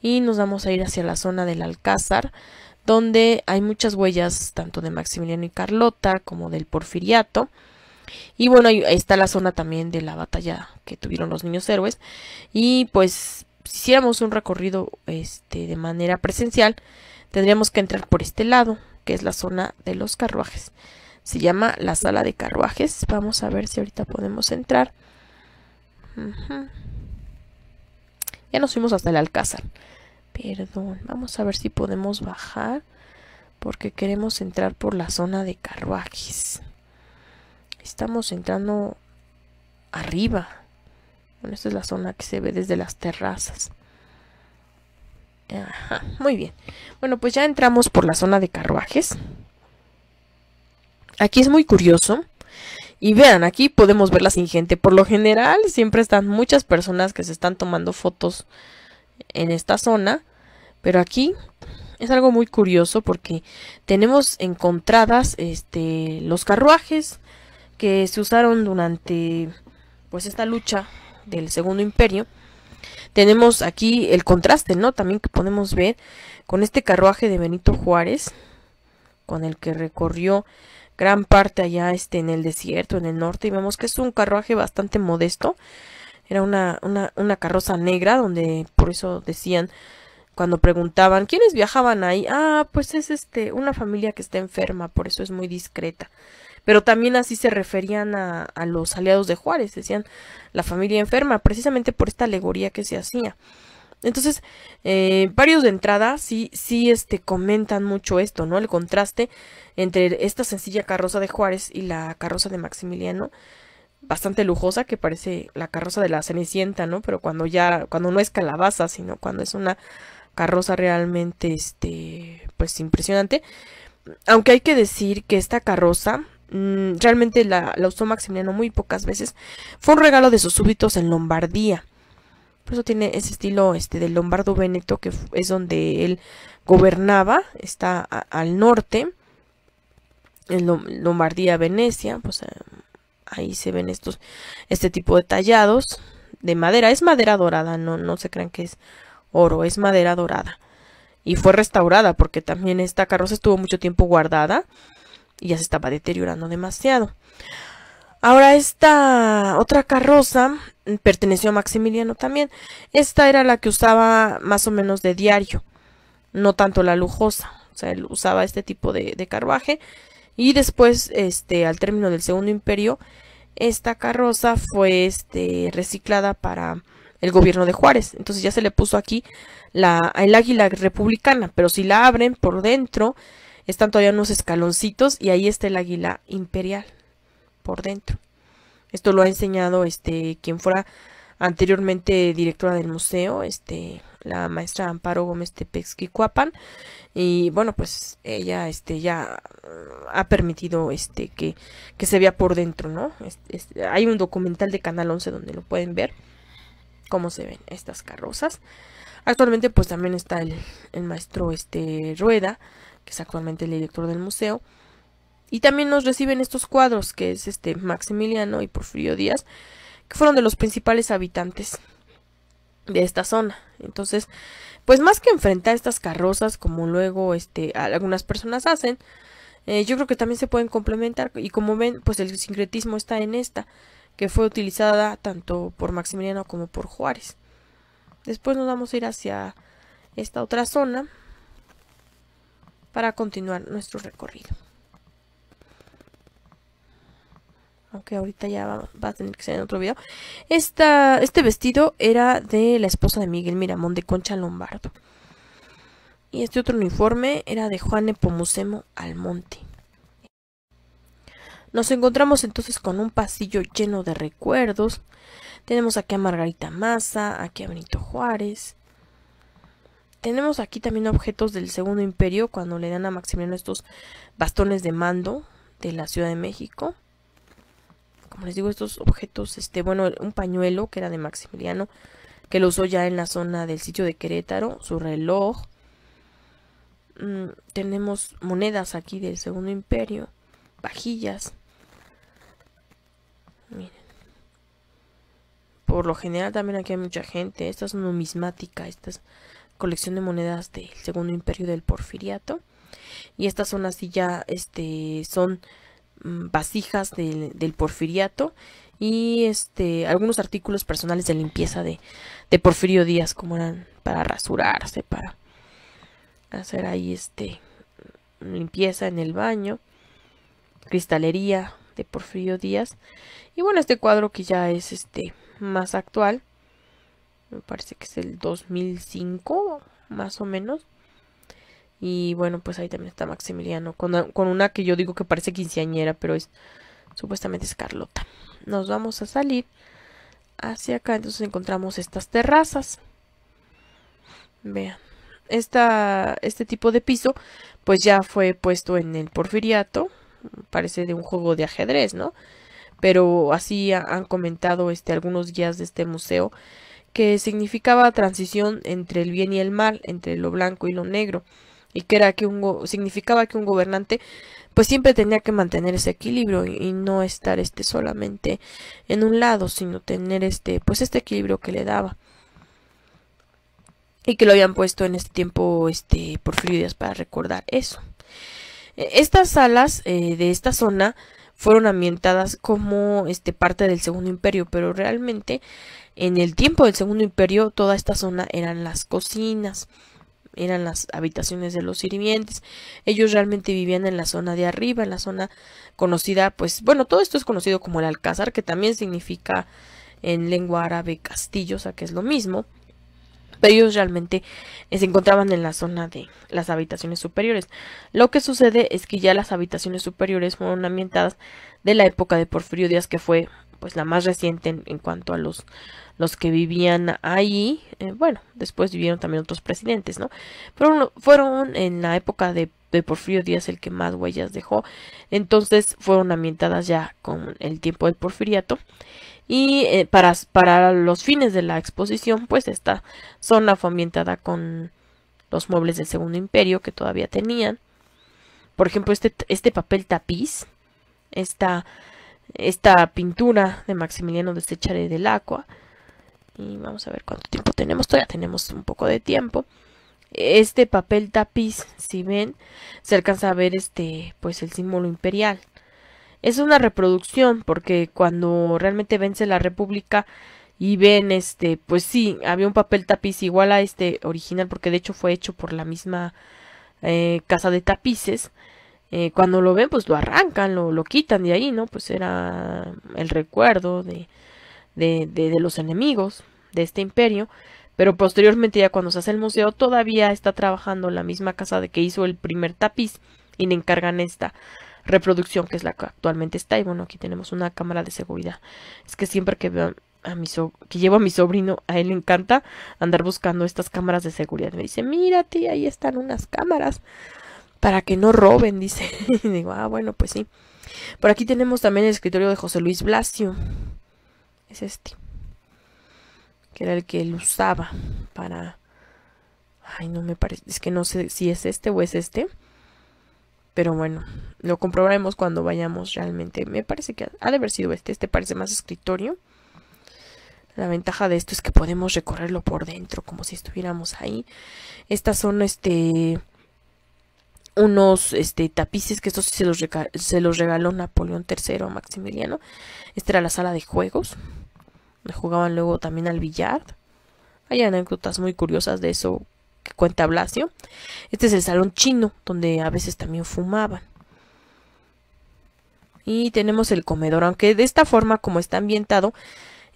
Y nos vamos a ir hacia la zona del Alcázar, donde hay muchas huellas tanto de Maximiliano y Carlota como del Porfiriato. Y bueno, ahí está la zona también de la batalla que tuvieron los niños héroes. Y pues si hiciéramos un recorrido este, de manera presencial, tendríamos que entrar por este lado, que es la zona de los carruajes. Se llama la sala de carruajes. Vamos a ver si ahorita podemos entrar. Ya nos fuimos hasta el Alcázar. Perdón, vamos a ver si podemos bajar porque queremos entrar por la zona de carruajes. Estamos entrando arriba. Bueno, esta es la zona que se ve desde las terrazas. muy bien. Bueno, pues ya entramos por la zona de carruajes. Aquí es muy curioso. Y vean, aquí podemos ver sin gente. Por lo general, siempre están muchas personas que se están tomando fotos en esta zona, pero aquí es algo muy curioso porque tenemos encontradas este, los carruajes que se usaron durante pues esta lucha del Segundo Imperio. Tenemos aquí el contraste, ¿no? También que podemos ver con este carruaje de Benito Juárez, con el que recorrió gran parte allá este, en el desierto, en el norte, y vemos que es un carruaje bastante modesto, era una, una, una carroza negra donde por eso decían cuando preguntaban quiénes viajaban ahí, ah, pues es este una familia que está enferma, por eso es muy discreta. Pero también así se referían a, los aliados de Juárez, decían la familia enferma, precisamente por esta alegoría que se hacía. Entonces, eh, varios de entrada sí, sí este, comentan mucho esto, ¿no? El contraste entre esta sencilla carroza de Juárez y la carroza de Maximiliano bastante lujosa que parece la carroza de la Cenicienta, ¿no? Pero cuando ya, cuando no es calabaza, sino cuando es una carroza realmente, este, pues impresionante. Aunque hay que decir que esta carroza mm, realmente la, la, usó Maximiliano muy pocas veces. Fue un regalo de sus súbditos en Lombardía. Por eso tiene ese estilo este del Lombardo Veneto, que es donde él gobernaba, está al norte, en Lombardía, Venecia, pues em, ahí se ven estos, este tipo de tallados de madera. Es madera dorada, no, no se crean que es oro, es madera dorada. Y fue restaurada porque también esta carroza estuvo mucho tiempo guardada y ya se estaba deteriorando demasiado. Ahora esta otra carroza perteneció a Maximiliano también. Esta era la que usaba más o menos de diario, no tanto la lujosa. O sea, él usaba este tipo de, de carruaje y después, este, al término del Segundo Imperio, esta carroza fue este, reciclada para el gobierno de Juárez. Entonces ya se le puso aquí la, el águila republicana, pero si la abren por dentro, están todavía unos escaloncitos y ahí está el águila imperial por dentro. Esto lo ha enseñado este, quien fuera anteriormente directora del museo, este, la maestra Amparo Gómez de Cuapan y bueno pues ella este ya ha permitido este que, se vea por dentro no hay un documental de Canal 11 donde lo pueden ver cómo se ven estas carrozas actualmente pues también está el, maestro este Rueda que es actualmente el director del museo y también nos reciben estos cuadros que es este Maximiliano y Porfirio Díaz que fueron de los principales habitantes de esta zona. Entonces, pues más que enfrentar estas carrozas como luego este, algunas personas hacen, eh, yo creo que también se pueden complementar y como ven, pues el sincretismo está en esta, que fue utilizada tanto por Maximiliano como por Juárez. Después nos vamos a ir hacia esta otra zona para continuar nuestro recorrido. que ahorita ya va, a tener que ser en otro video. este vestido era de la esposa de Miguel Miramón, de Concha Lombardo. Y este otro uniforme era de Juan Epomucemo Almonte. Nos encontramos entonces con un pasillo lleno de recuerdos. Tenemos aquí a Margarita Massa, aquí a Benito Juárez. Tenemos aquí también objetos del Segundo Imperio cuando le dan a Maximiliano estos bastones de mando de la Ciudad de México como les digo, estos objetos, este, bueno, un pañuelo que era de Maximiliano, que lo usó ya en la zona del sitio de Querétaro, su reloj. Mm, tenemos monedas aquí del Segundo Imperio, vajillas. Miren. Por lo general también aquí hay mucha gente. Esta es numismática, esta es colección de monedas del Segundo Imperio del Porfiriato. Y estas son así ya, este, son Mm, vasijas del, porfiriato y este algunos artículos personales de limpieza de, Porfirio Díaz, como eran para rasurarse, para hacer ahí este limpieza en el baño, cristalería de Porfirio Díaz. Y bueno, este cuadro que ya es este más actual, me parece que es el 2005 más o menos. Y bueno, pues ahí también está Maximiliano. Con, una que yo digo que parece quinceañera, pero es supuestamente es Carlota. Nos vamos a salir hacia acá. Entonces encontramos estas terrazas. Vean. este tipo de piso, pues ya fue puesto en el porfiriato. Parece de un juego de ajedrez, ¿no? Pero así han comentado este, algunos guías de este museo que significaba transición entre el bien y el mal, entre lo blanco y lo negro y que era que un significaba que un gobernante pues siempre tenía que mantener ese equilibrio y, no estar este solamente en un lado, sino tener este pues este equilibrio que le daba. Y que lo habían puesto en este tiempo este por fluidas para recordar eso. E, estas salas eh, de esta zona fueron ambientadas como este parte del Segundo Imperio, pero realmente en el tiempo del Segundo Imperio toda esta zona eran las cocinas eran las habitaciones de los sirvientes. Ellos realmente vivían en la zona de arriba, en la zona conocida, pues bueno, todo esto es conocido como el alcázar, que también significa en lengua árabe castillo, o sea que es lo mismo. Pero ellos realmente eh, se encontraban en la zona de las habitaciones superiores. Lo que sucede es que ya las habitaciones superiores fueron ambientadas de la época de Porfirio Díaz, que fue pues la más reciente en cuanto a los los que vivían ahí, eh, bueno, después vivieron también otros presidentes, ¿no? Pero fueron en la época de, Porfirio Díaz el que más huellas dejó, entonces fueron ambientadas ya con el tiempo del porfiriato. Y eh, para, los fines de la exposición, pues esta zona fue ambientada con los muebles del Segundo Imperio que todavía tenían. Por ejemplo, este, este papel tapiz, esta, esta pintura de Maximiliano de Sechare del agua y vamos a ver cuánto tiempo tenemos. Todavía tenemos un poco de tiempo. Este papel tapiz, si ven, se alcanza a ver este, pues el símbolo imperial. Es una reproducción porque cuando realmente vence la República y ven este, pues sí, había un papel tapiz igual a este original porque de hecho fue hecho por la misma eh, casa de tapices. Eh, cuando lo ven, pues lo arrancan, lo, lo quitan de ahí, ¿no? Pues era el recuerdo de, de, los enemigos de este imperio, pero posteriormente ya cuando se hace el museo todavía está trabajando en la misma casa de que hizo el primer tapiz y le encargan esta reproducción que es la que actualmente está y bueno aquí tenemos una cámara de seguridad es que siempre que veo a mi que llevo a mi sobrino a él le encanta andar buscando estas cámaras de seguridad me dice mira tía ahí están unas cámaras para que no roben dice [LAUGHS] y digo ah bueno pues sí por aquí tenemos también el escritorio de José Luis Blasio es este. Que era el que él usaba para... Ay, no me parece... Es que no sé si es este o es este. Pero bueno, lo comprobaremos cuando vayamos realmente. Me parece que ha de haber sido este. Este parece más escritorio. La ventaja de esto es que podemos recorrerlo por dentro, como si estuviéramos ahí. Estas son, este unos este, tapices que estos se los, se los regaló Napoleón III a Maximiliano. Esta era la sala de juegos. Jugaban luego también al billar. Hay anécdotas muy curiosas de eso que cuenta Blasio. Este es el salón chino, donde a veces también fumaban. Y tenemos el comedor, aunque de esta forma como está ambientado,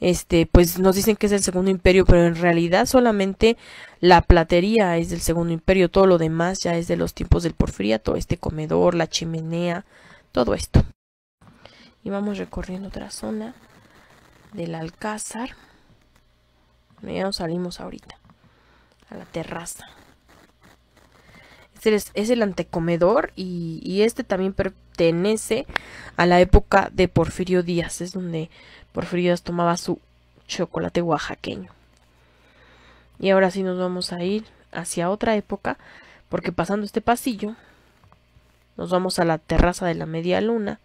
este, pues nos dicen que es el segundo imperio, pero en realidad solamente la platería es del segundo imperio, todo lo demás ya es de los tiempos del porfiriato, este comedor, la chimenea, todo esto. Y vamos recorriendo otra zona del alcázar. Ya nos salimos ahorita a la terraza. Este es, el antecomedor y, y este también pertenece a la época de Porfirio Díaz. Es donde frías tomaba su chocolate oaxaqueño. Y ahora sí nos vamos a ir hacia otra época, porque pasando este pasillo, nos vamos a la terraza de la media luna,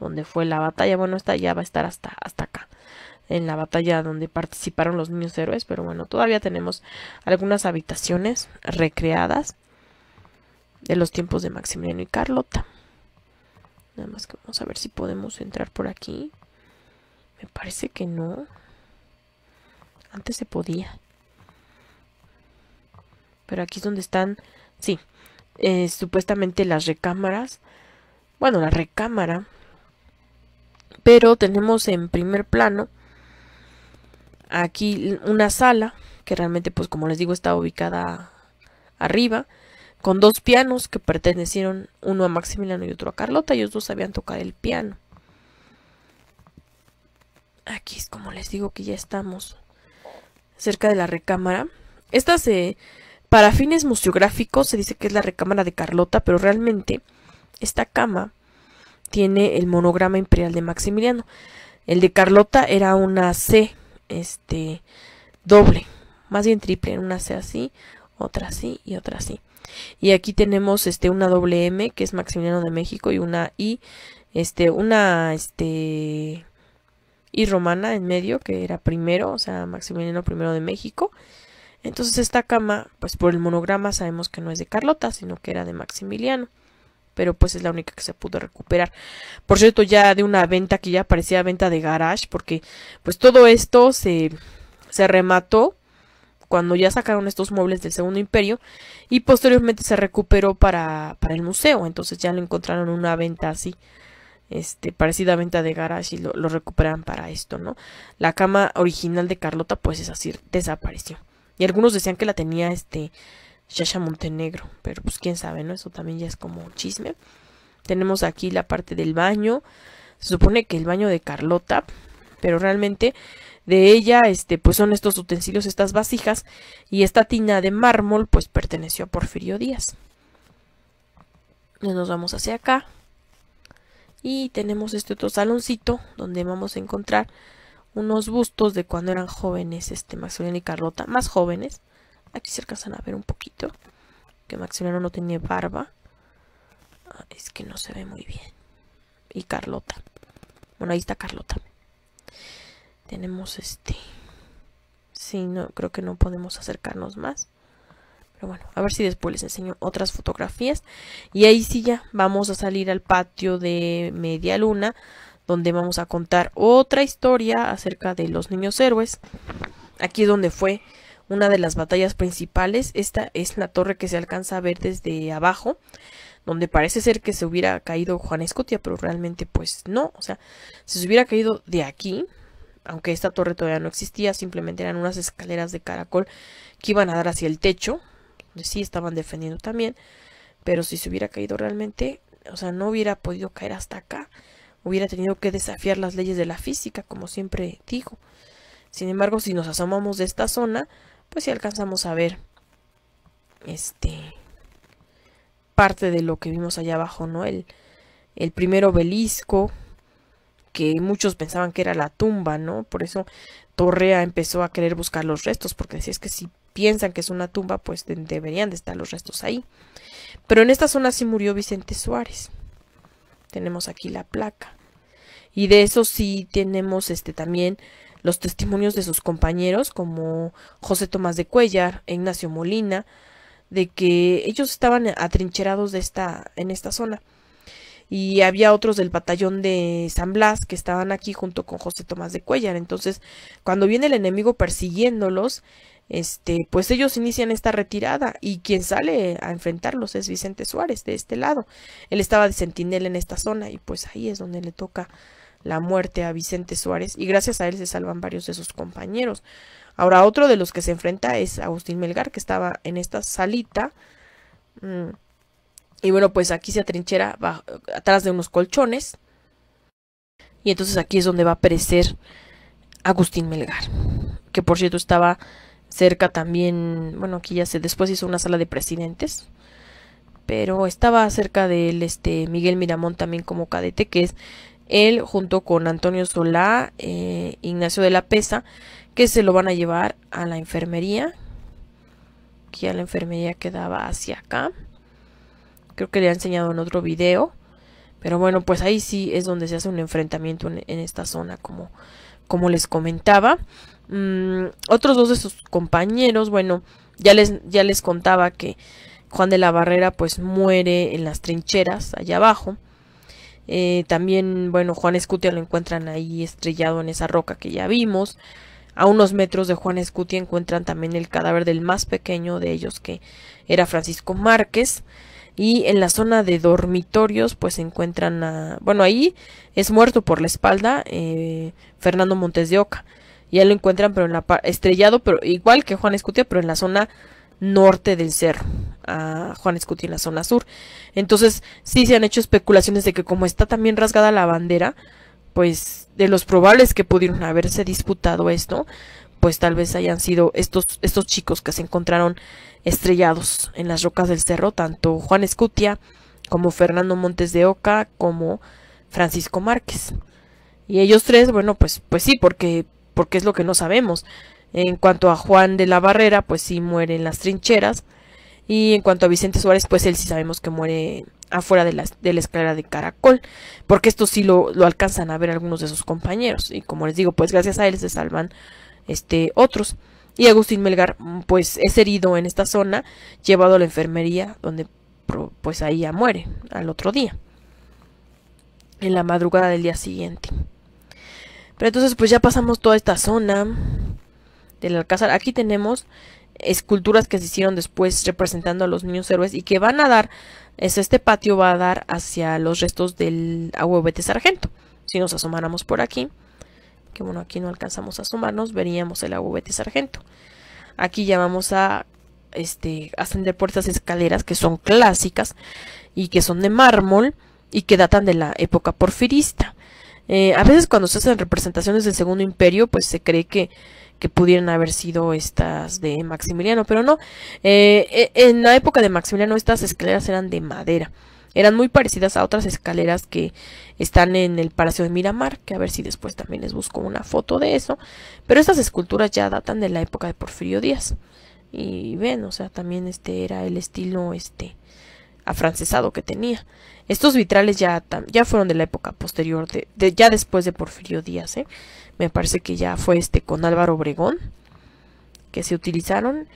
donde fue la batalla. Bueno, esta ya va a estar hasta, hasta acá, en la batalla donde participaron los niños héroes, pero bueno, todavía tenemos algunas habitaciones recreadas de los tiempos de Maximiliano y Carlota. Nada más que vamos a ver si podemos entrar por aquí. Me parece que no. Antes se podía. Pero aquí es donde están... Sí. Eh, supuestamente las recámaras. Bueno, la recámara. Pero tenemos en primer plano aquí una sala que realmente pues como les digo está ubicada arriba con dos pianos que pertenecieron uno a Maximiliano y otro a Carlota, ellos dos sabían tocar el piano. Aquí es como les digo que ya estamos cerca de la recámara. Esta se... Para fines museográficos se dice que es la recámara de Carlota, pero realmente esta cama tiene el monograma imperial de Maximiliano. El de Carlota era una C, este, doble, más bien triple, una C así, otra así y otra así. Y aquí tenemos este una doble M que es Maximiliano de México y una I, este, una este y Romana en medio, que era primero, o sea, Maximiliano I de México. Entonces esta cama, pues por el monograma sabemos que no es de Carlota, sino que era de Maximiliano. Pero pues es la única que se pudo recuperar. Por cierto, ya de una venta que ya parecía venta de garage, porque pues todo esto se, se remató cuando ya sacaron estos muebles del Segundo Imperio y posteriormente se recuperó para, para el museo. Entonces ya lo encontraron en una venta así este, parecidamente a de Garage y lo, recuperan para esto, ¿no? La cama original de Carlota, pues es así, desapareció. Y algunos decían que la tenía este Shasha Montenegro, pero pues quién sabe, ¿no? Eso también ya es como un chisme. Tenemos aquí la parte del baño. Se supone que el baño de Carlota, pero realmente de ella, este, pues son estos utensilios, estas vasijas y esta tina de mármol, pues perteneció a Porfirio Díaz. Nos vamos hacia acá y tenemos este otro saloncito donde vamos a encontrar unos bustos de cuando eran jóvenes este Maximiliano y Carlota, más jóvenes. Aquí se alcanzan a ver un poquito que Maximiliano no tenía barba. Ah, es que no se ve muy bien. Y Carlota. Bueno, ahí está Carlota. Tenemos este... Sí, no, creo que no podemos acercarnos más bueno, a ver si después les enseño otras fotografías. Y ahí sí ya vamos a salir al patio de media luna, donde vamos a contar otra historia acerca de los niños héroes. Aquí es donde fue una de las batallas principales. Esta es la torre que se alcanza a ver desde abajo donde parece ser que se hubiera caído Juan Escotia pero realmente pues no, o sea, si se hubiera caído de aquí, aunque esta torre todavía no existía, simplemente eran unas escaleras de caracol que iban a dar hacia el techo, donde pues, sí estaban defendiendo también, pero si se hubiera caído realmente, o sea, no hubiera podido caer hasta acá, hubiera tenido que desafiar las leyes de la física, como siempre dijo Sin embargo, si nos asomamos de esta zona, pues sí alcanzamos a ver este parte de lo que vimos allá abajo, ¿no? El, el primer obelisco, que muchos pensaban que era la tumba, ¿no? Por eso Torrea empezó a querer buscar los restos, porque decía es que si piensan que es una tumba, pues deberían de estar los restos ahí. Pero en esta zona sí murió Vicente Suárez. Tenemos aquí la placa. Y de eso sí tenemos este también los testimonios de sus compañeros como José Tomás de Cuellar e Ignacio Molina de que ellos estaban atrincherados de esta en esta zona. Y había otros del batallón de San Blas que estaban aquí junto con José Tomás de Cuellar. Entonces, cuando viene el enemigo persiguiéndolos, este, pues ellos inician esta retirada y quien sale a enfrentarlos es Vicente Suárez de este lado. Él estaba de centinela en esta zona y pues ahí es donde le toca la muerte a Vicente Suárez y gracias a él se salvan varios de sus compañeros. Ahora otro de los que se enfrenta es Agustín Melgar que estaba en esta salita. Mm, y bueno, pues aquí se atrinchera atrás de unos colchones. Y entonces aquí es donde va a perecer Agustín Melgar, que por cierto estaba Cerca también, bueno, aquí ya se después hizo una sala de presidentes. Pero estaba cerca del este, Miguel Miramón también como cadete, que es él junto con Antonio Solá, eh, Ignacio de la Pesa, que se lo van a llevar a la enfermería. Aquí a la enfermería quedaba hacia acá. Creo que le he enseñado en otro video. Pero bueno, pues ahí sí es donde se hace un enfrentamiento en, en esta zona, como, como les comentaba. Mm, otros dos de sus compañeros, bueno, ya les, ya les contaba que Juan de la Barrera pues muere en las trincheras allá abajo. Eh, también, bueno, Juan Escutia lo encuentran ahí estrellado en esa roca que ya vimos. A unos metros de Juan Escutia encuentran también el cadáver del más pequeño de ellos, que era Francisco Márquez. Y en la zona de dormitorios, pues se encuentran a. Bueno, ahí es muerto por la espalda eh, Fernando Montes de Oca. Y ya lo encuentran, pero en la estrellado, pero igual que Juan Escutia, pero en la zona norte del cerro, a Juan Escutia en la zona sur. Entonces, sí se han hecho especulaciones de que como está también rasgada la bandera, pues de los probables que pudieron haberse disputado esto, pues tal vez hayan sido estos, estos chicos que se encontraron estrellados en las rocas del cerro, tanto Juan Escutia como Fernando Montes de Oca como Francisco Márquez. Y ellos tres, bueno, pues, pues sí, porque porque es lo que no sabemos. En cuanto a Juan de la Barrera, pues sí muere en las trincheras. Y en cuanto a Vicente Suárez, pues él sí sabemos que muere afuera de la, de la escalera de caracol, porque esto sí lo, alcanzan a ver algunos de sus compañeros. Y como les digo, pues gracias a él se salvan este, otros. Y Agustín Melgar, mm, pues es herido en esta zona, llevado a la enfermería, donde pues ahí ya muere al otro día, en la madrugada del día siguiente. Pero entonces pues ya pasamos toda esta zona del alcázar. Aquí tenemos esculturas que se hicieron después representando a los niños héroes y que van a dar, es este patio va a dar hacia los restos del aguabete sargento. Si nos asomáramos por aquí, que bueno, aquí no alcanzamos a asomarnos, veríamos el aguabete sargento. Aquí ya vamos a este, ascender por estas escaleras que son clásicas y que son de mármol y que datan de la época porfirista. Eh, a veces cuando se hacen representaciones del Segundo Imperio, pues se cree que, que pudieran haber sido estas de Maximiliano, pero no. Eh, e, en la época de Maximiliano estas escaleras eran de madera. Eran muy parecidas a otras escaleras que están en el Palacio de Miramar, que a ver si después también les busco una foto de eso. Pero estas esculturas ya datan de la época de Porfirio Díaz. Y ven, o sea, también este era el estilo este afrancesado que tenía. Estos vitrales ya, ya fueron de la época posterior, ya después de Porfirio Díaz. ¿eh? Me parece que ya fue este con Álvaro Obregón que se utilizaron.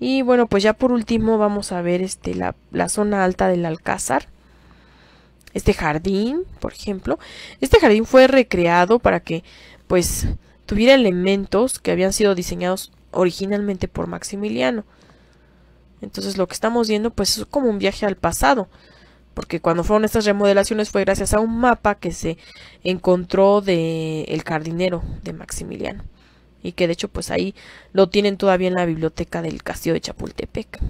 Y bueno, pues ya por último vamos a ver este, la, la zona alta del Alcázar. Este jardín, por ejemplo. Este jardín fue recreado para que pues tuviera elementos que habían sido diseñados originalmente por Maximiliano. Entonces lo que estamos viendo pues es como un viaje al pasado, porque cuando fueron estas remodelaciones fue gracias a un mapa que se encontró de el jardinero de Maximiliano y que de hecho pues ahí lo tienen todavía en la biblioteca del castillo de Chapultepec.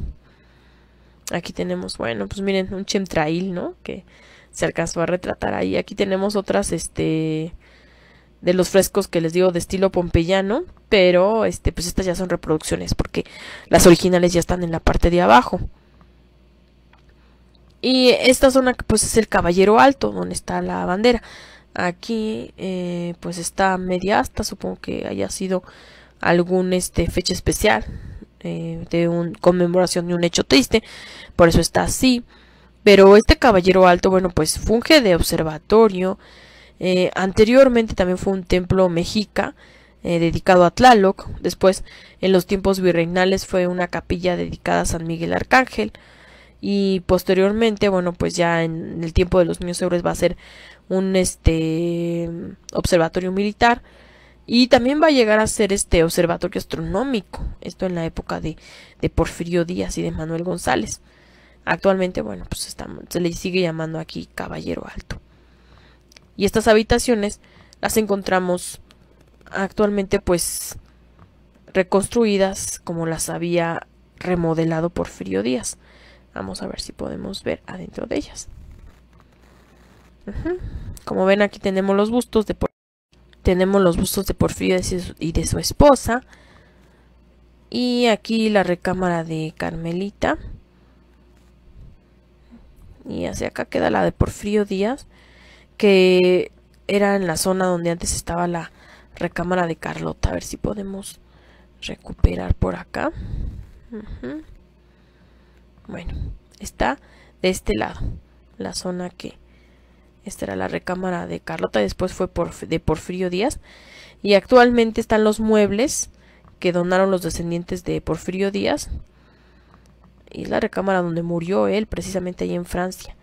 Aquí tenemos, bueno, pues miren, un chemtrail, ¿no? Que se alcanzó a retratar ahí. Aquí tenemos otras, este, de los frescos que les digo de estilo pompeyano, pero este, pues estas ya son reproducciones porque las originales ya están en la parte de abajo. Y esta zona pues es el caballero alto, donde está la bandera. Aquí eh, pues está media supongo que haya sido algún este, fecha especial eh, de un conmemoración de un hecho triste, por eso está así. Pero este caballero alto, bueno, pues funge de observatorio, eh, anteriormente también fue un templo mexica eh, dedicado a Tlaloc. Después, en los tiempos virreinales, fue una capilla dedicada a San Miguel Arcángel. Y posteriormente, bueno, pues ya en el tiempo de los niños euros va a ser un este observatorio militar. Y también va a llegar a ser este observatorio astronómico. Esto en la época de, de Porfirio Díaz y de Manuel González. Actualmente, bueno, pues se le sigue llamando aquí Caballero Alto. Y estas habitaciones las encontramos actualmente pues reconstruidas como las había remodelado Porfirio Díaz. Vamos a ver si podemos ver adentro de ellas. Como ven aquí tenemos los bustos de tenemos los bustos de Porfirio y de su esposa. Y aquí la recámara de Carmelita. Y hacia acá queda la de Porfirio Díaz que era en la zona donde antes estaba la recámara de Carlota. A ver si podemos recuperar por acá. Bueno, está de este lado, la zona que... Esta era la recámara de Carlota, después fue por, de Porfirio Díaz. Y actualmente están los muebles que donaron los descendientes de Porfirio Díaz. Y la recámara donde murió él, precisamente ahí en Francia.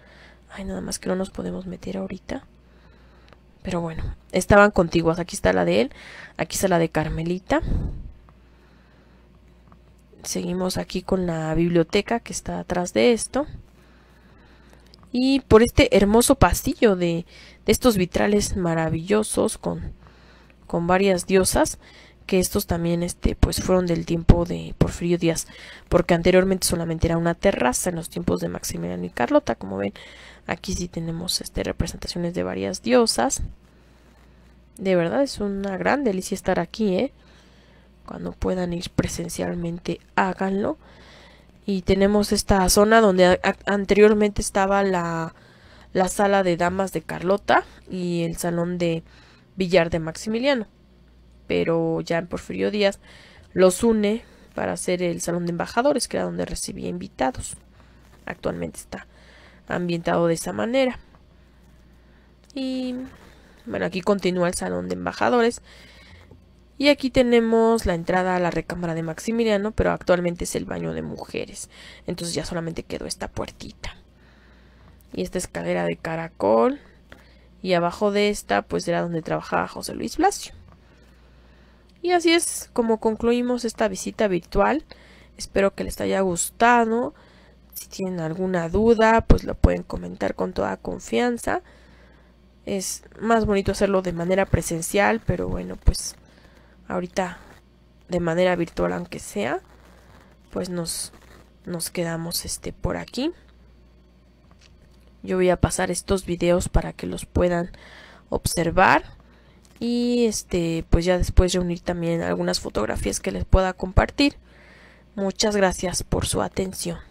Ay, nada más que no nos podemos meter ahorita. Pero bueno, estaban contiguas. Aquí está la de él. Aquí está la de Carmelita. Seguimos aquí con la biblioteca que está atrás de esto. Y por este hermoso pasillo de, estos vitrales maravillosos con, con varias diosas que estos también este pues fueron del tiempo de Porfirio Díaz, porque anteriormente solamente era una terraza en los tiempos de Maximiliano y Carlota, como ven, Aquí sí tenemos este, representaciones de varias diosas. De verdad es una gran delicia estar aquí, ¿eh? Cuando puedan ir presencialmente, háganlo. Y tenemos esta zona donde anteriormente estaba la, la sala de damas de Carlota y el salón de billar de Maximiliano. Pero ya en Porfirio Díaz los une para hacer el salón de embajadores, que era donde recibía invitados. Actualmente está ambientado de esa manera. Y bueno, aquí continúa el salón de embajadores. Y aquí tenemos la entrada a la recámara de Maximiliano, pero actualmente es el baño de mujeres. Entonces ya solamente quedó esta puertita. Y esta escalera de caracol. Y abajo de esta, pues era donde trabajaba José Luis Blasio. Y así es como concluimos esta visita virtual. Espero que les haya gustado tienen alguna duda, pues lo pueden comentar con toda confianza. Es más bonito hacerlo de manera presencial, pero bueno, pues ahorita de manera virtual aunque sea, pues nos, nos quedamos este, por aquí. Yo voy a pasar estos videos para que los puedan observar y este pues ya después reunir también algunas fotografías que les pueda compartir. Muchas gracias por su atención.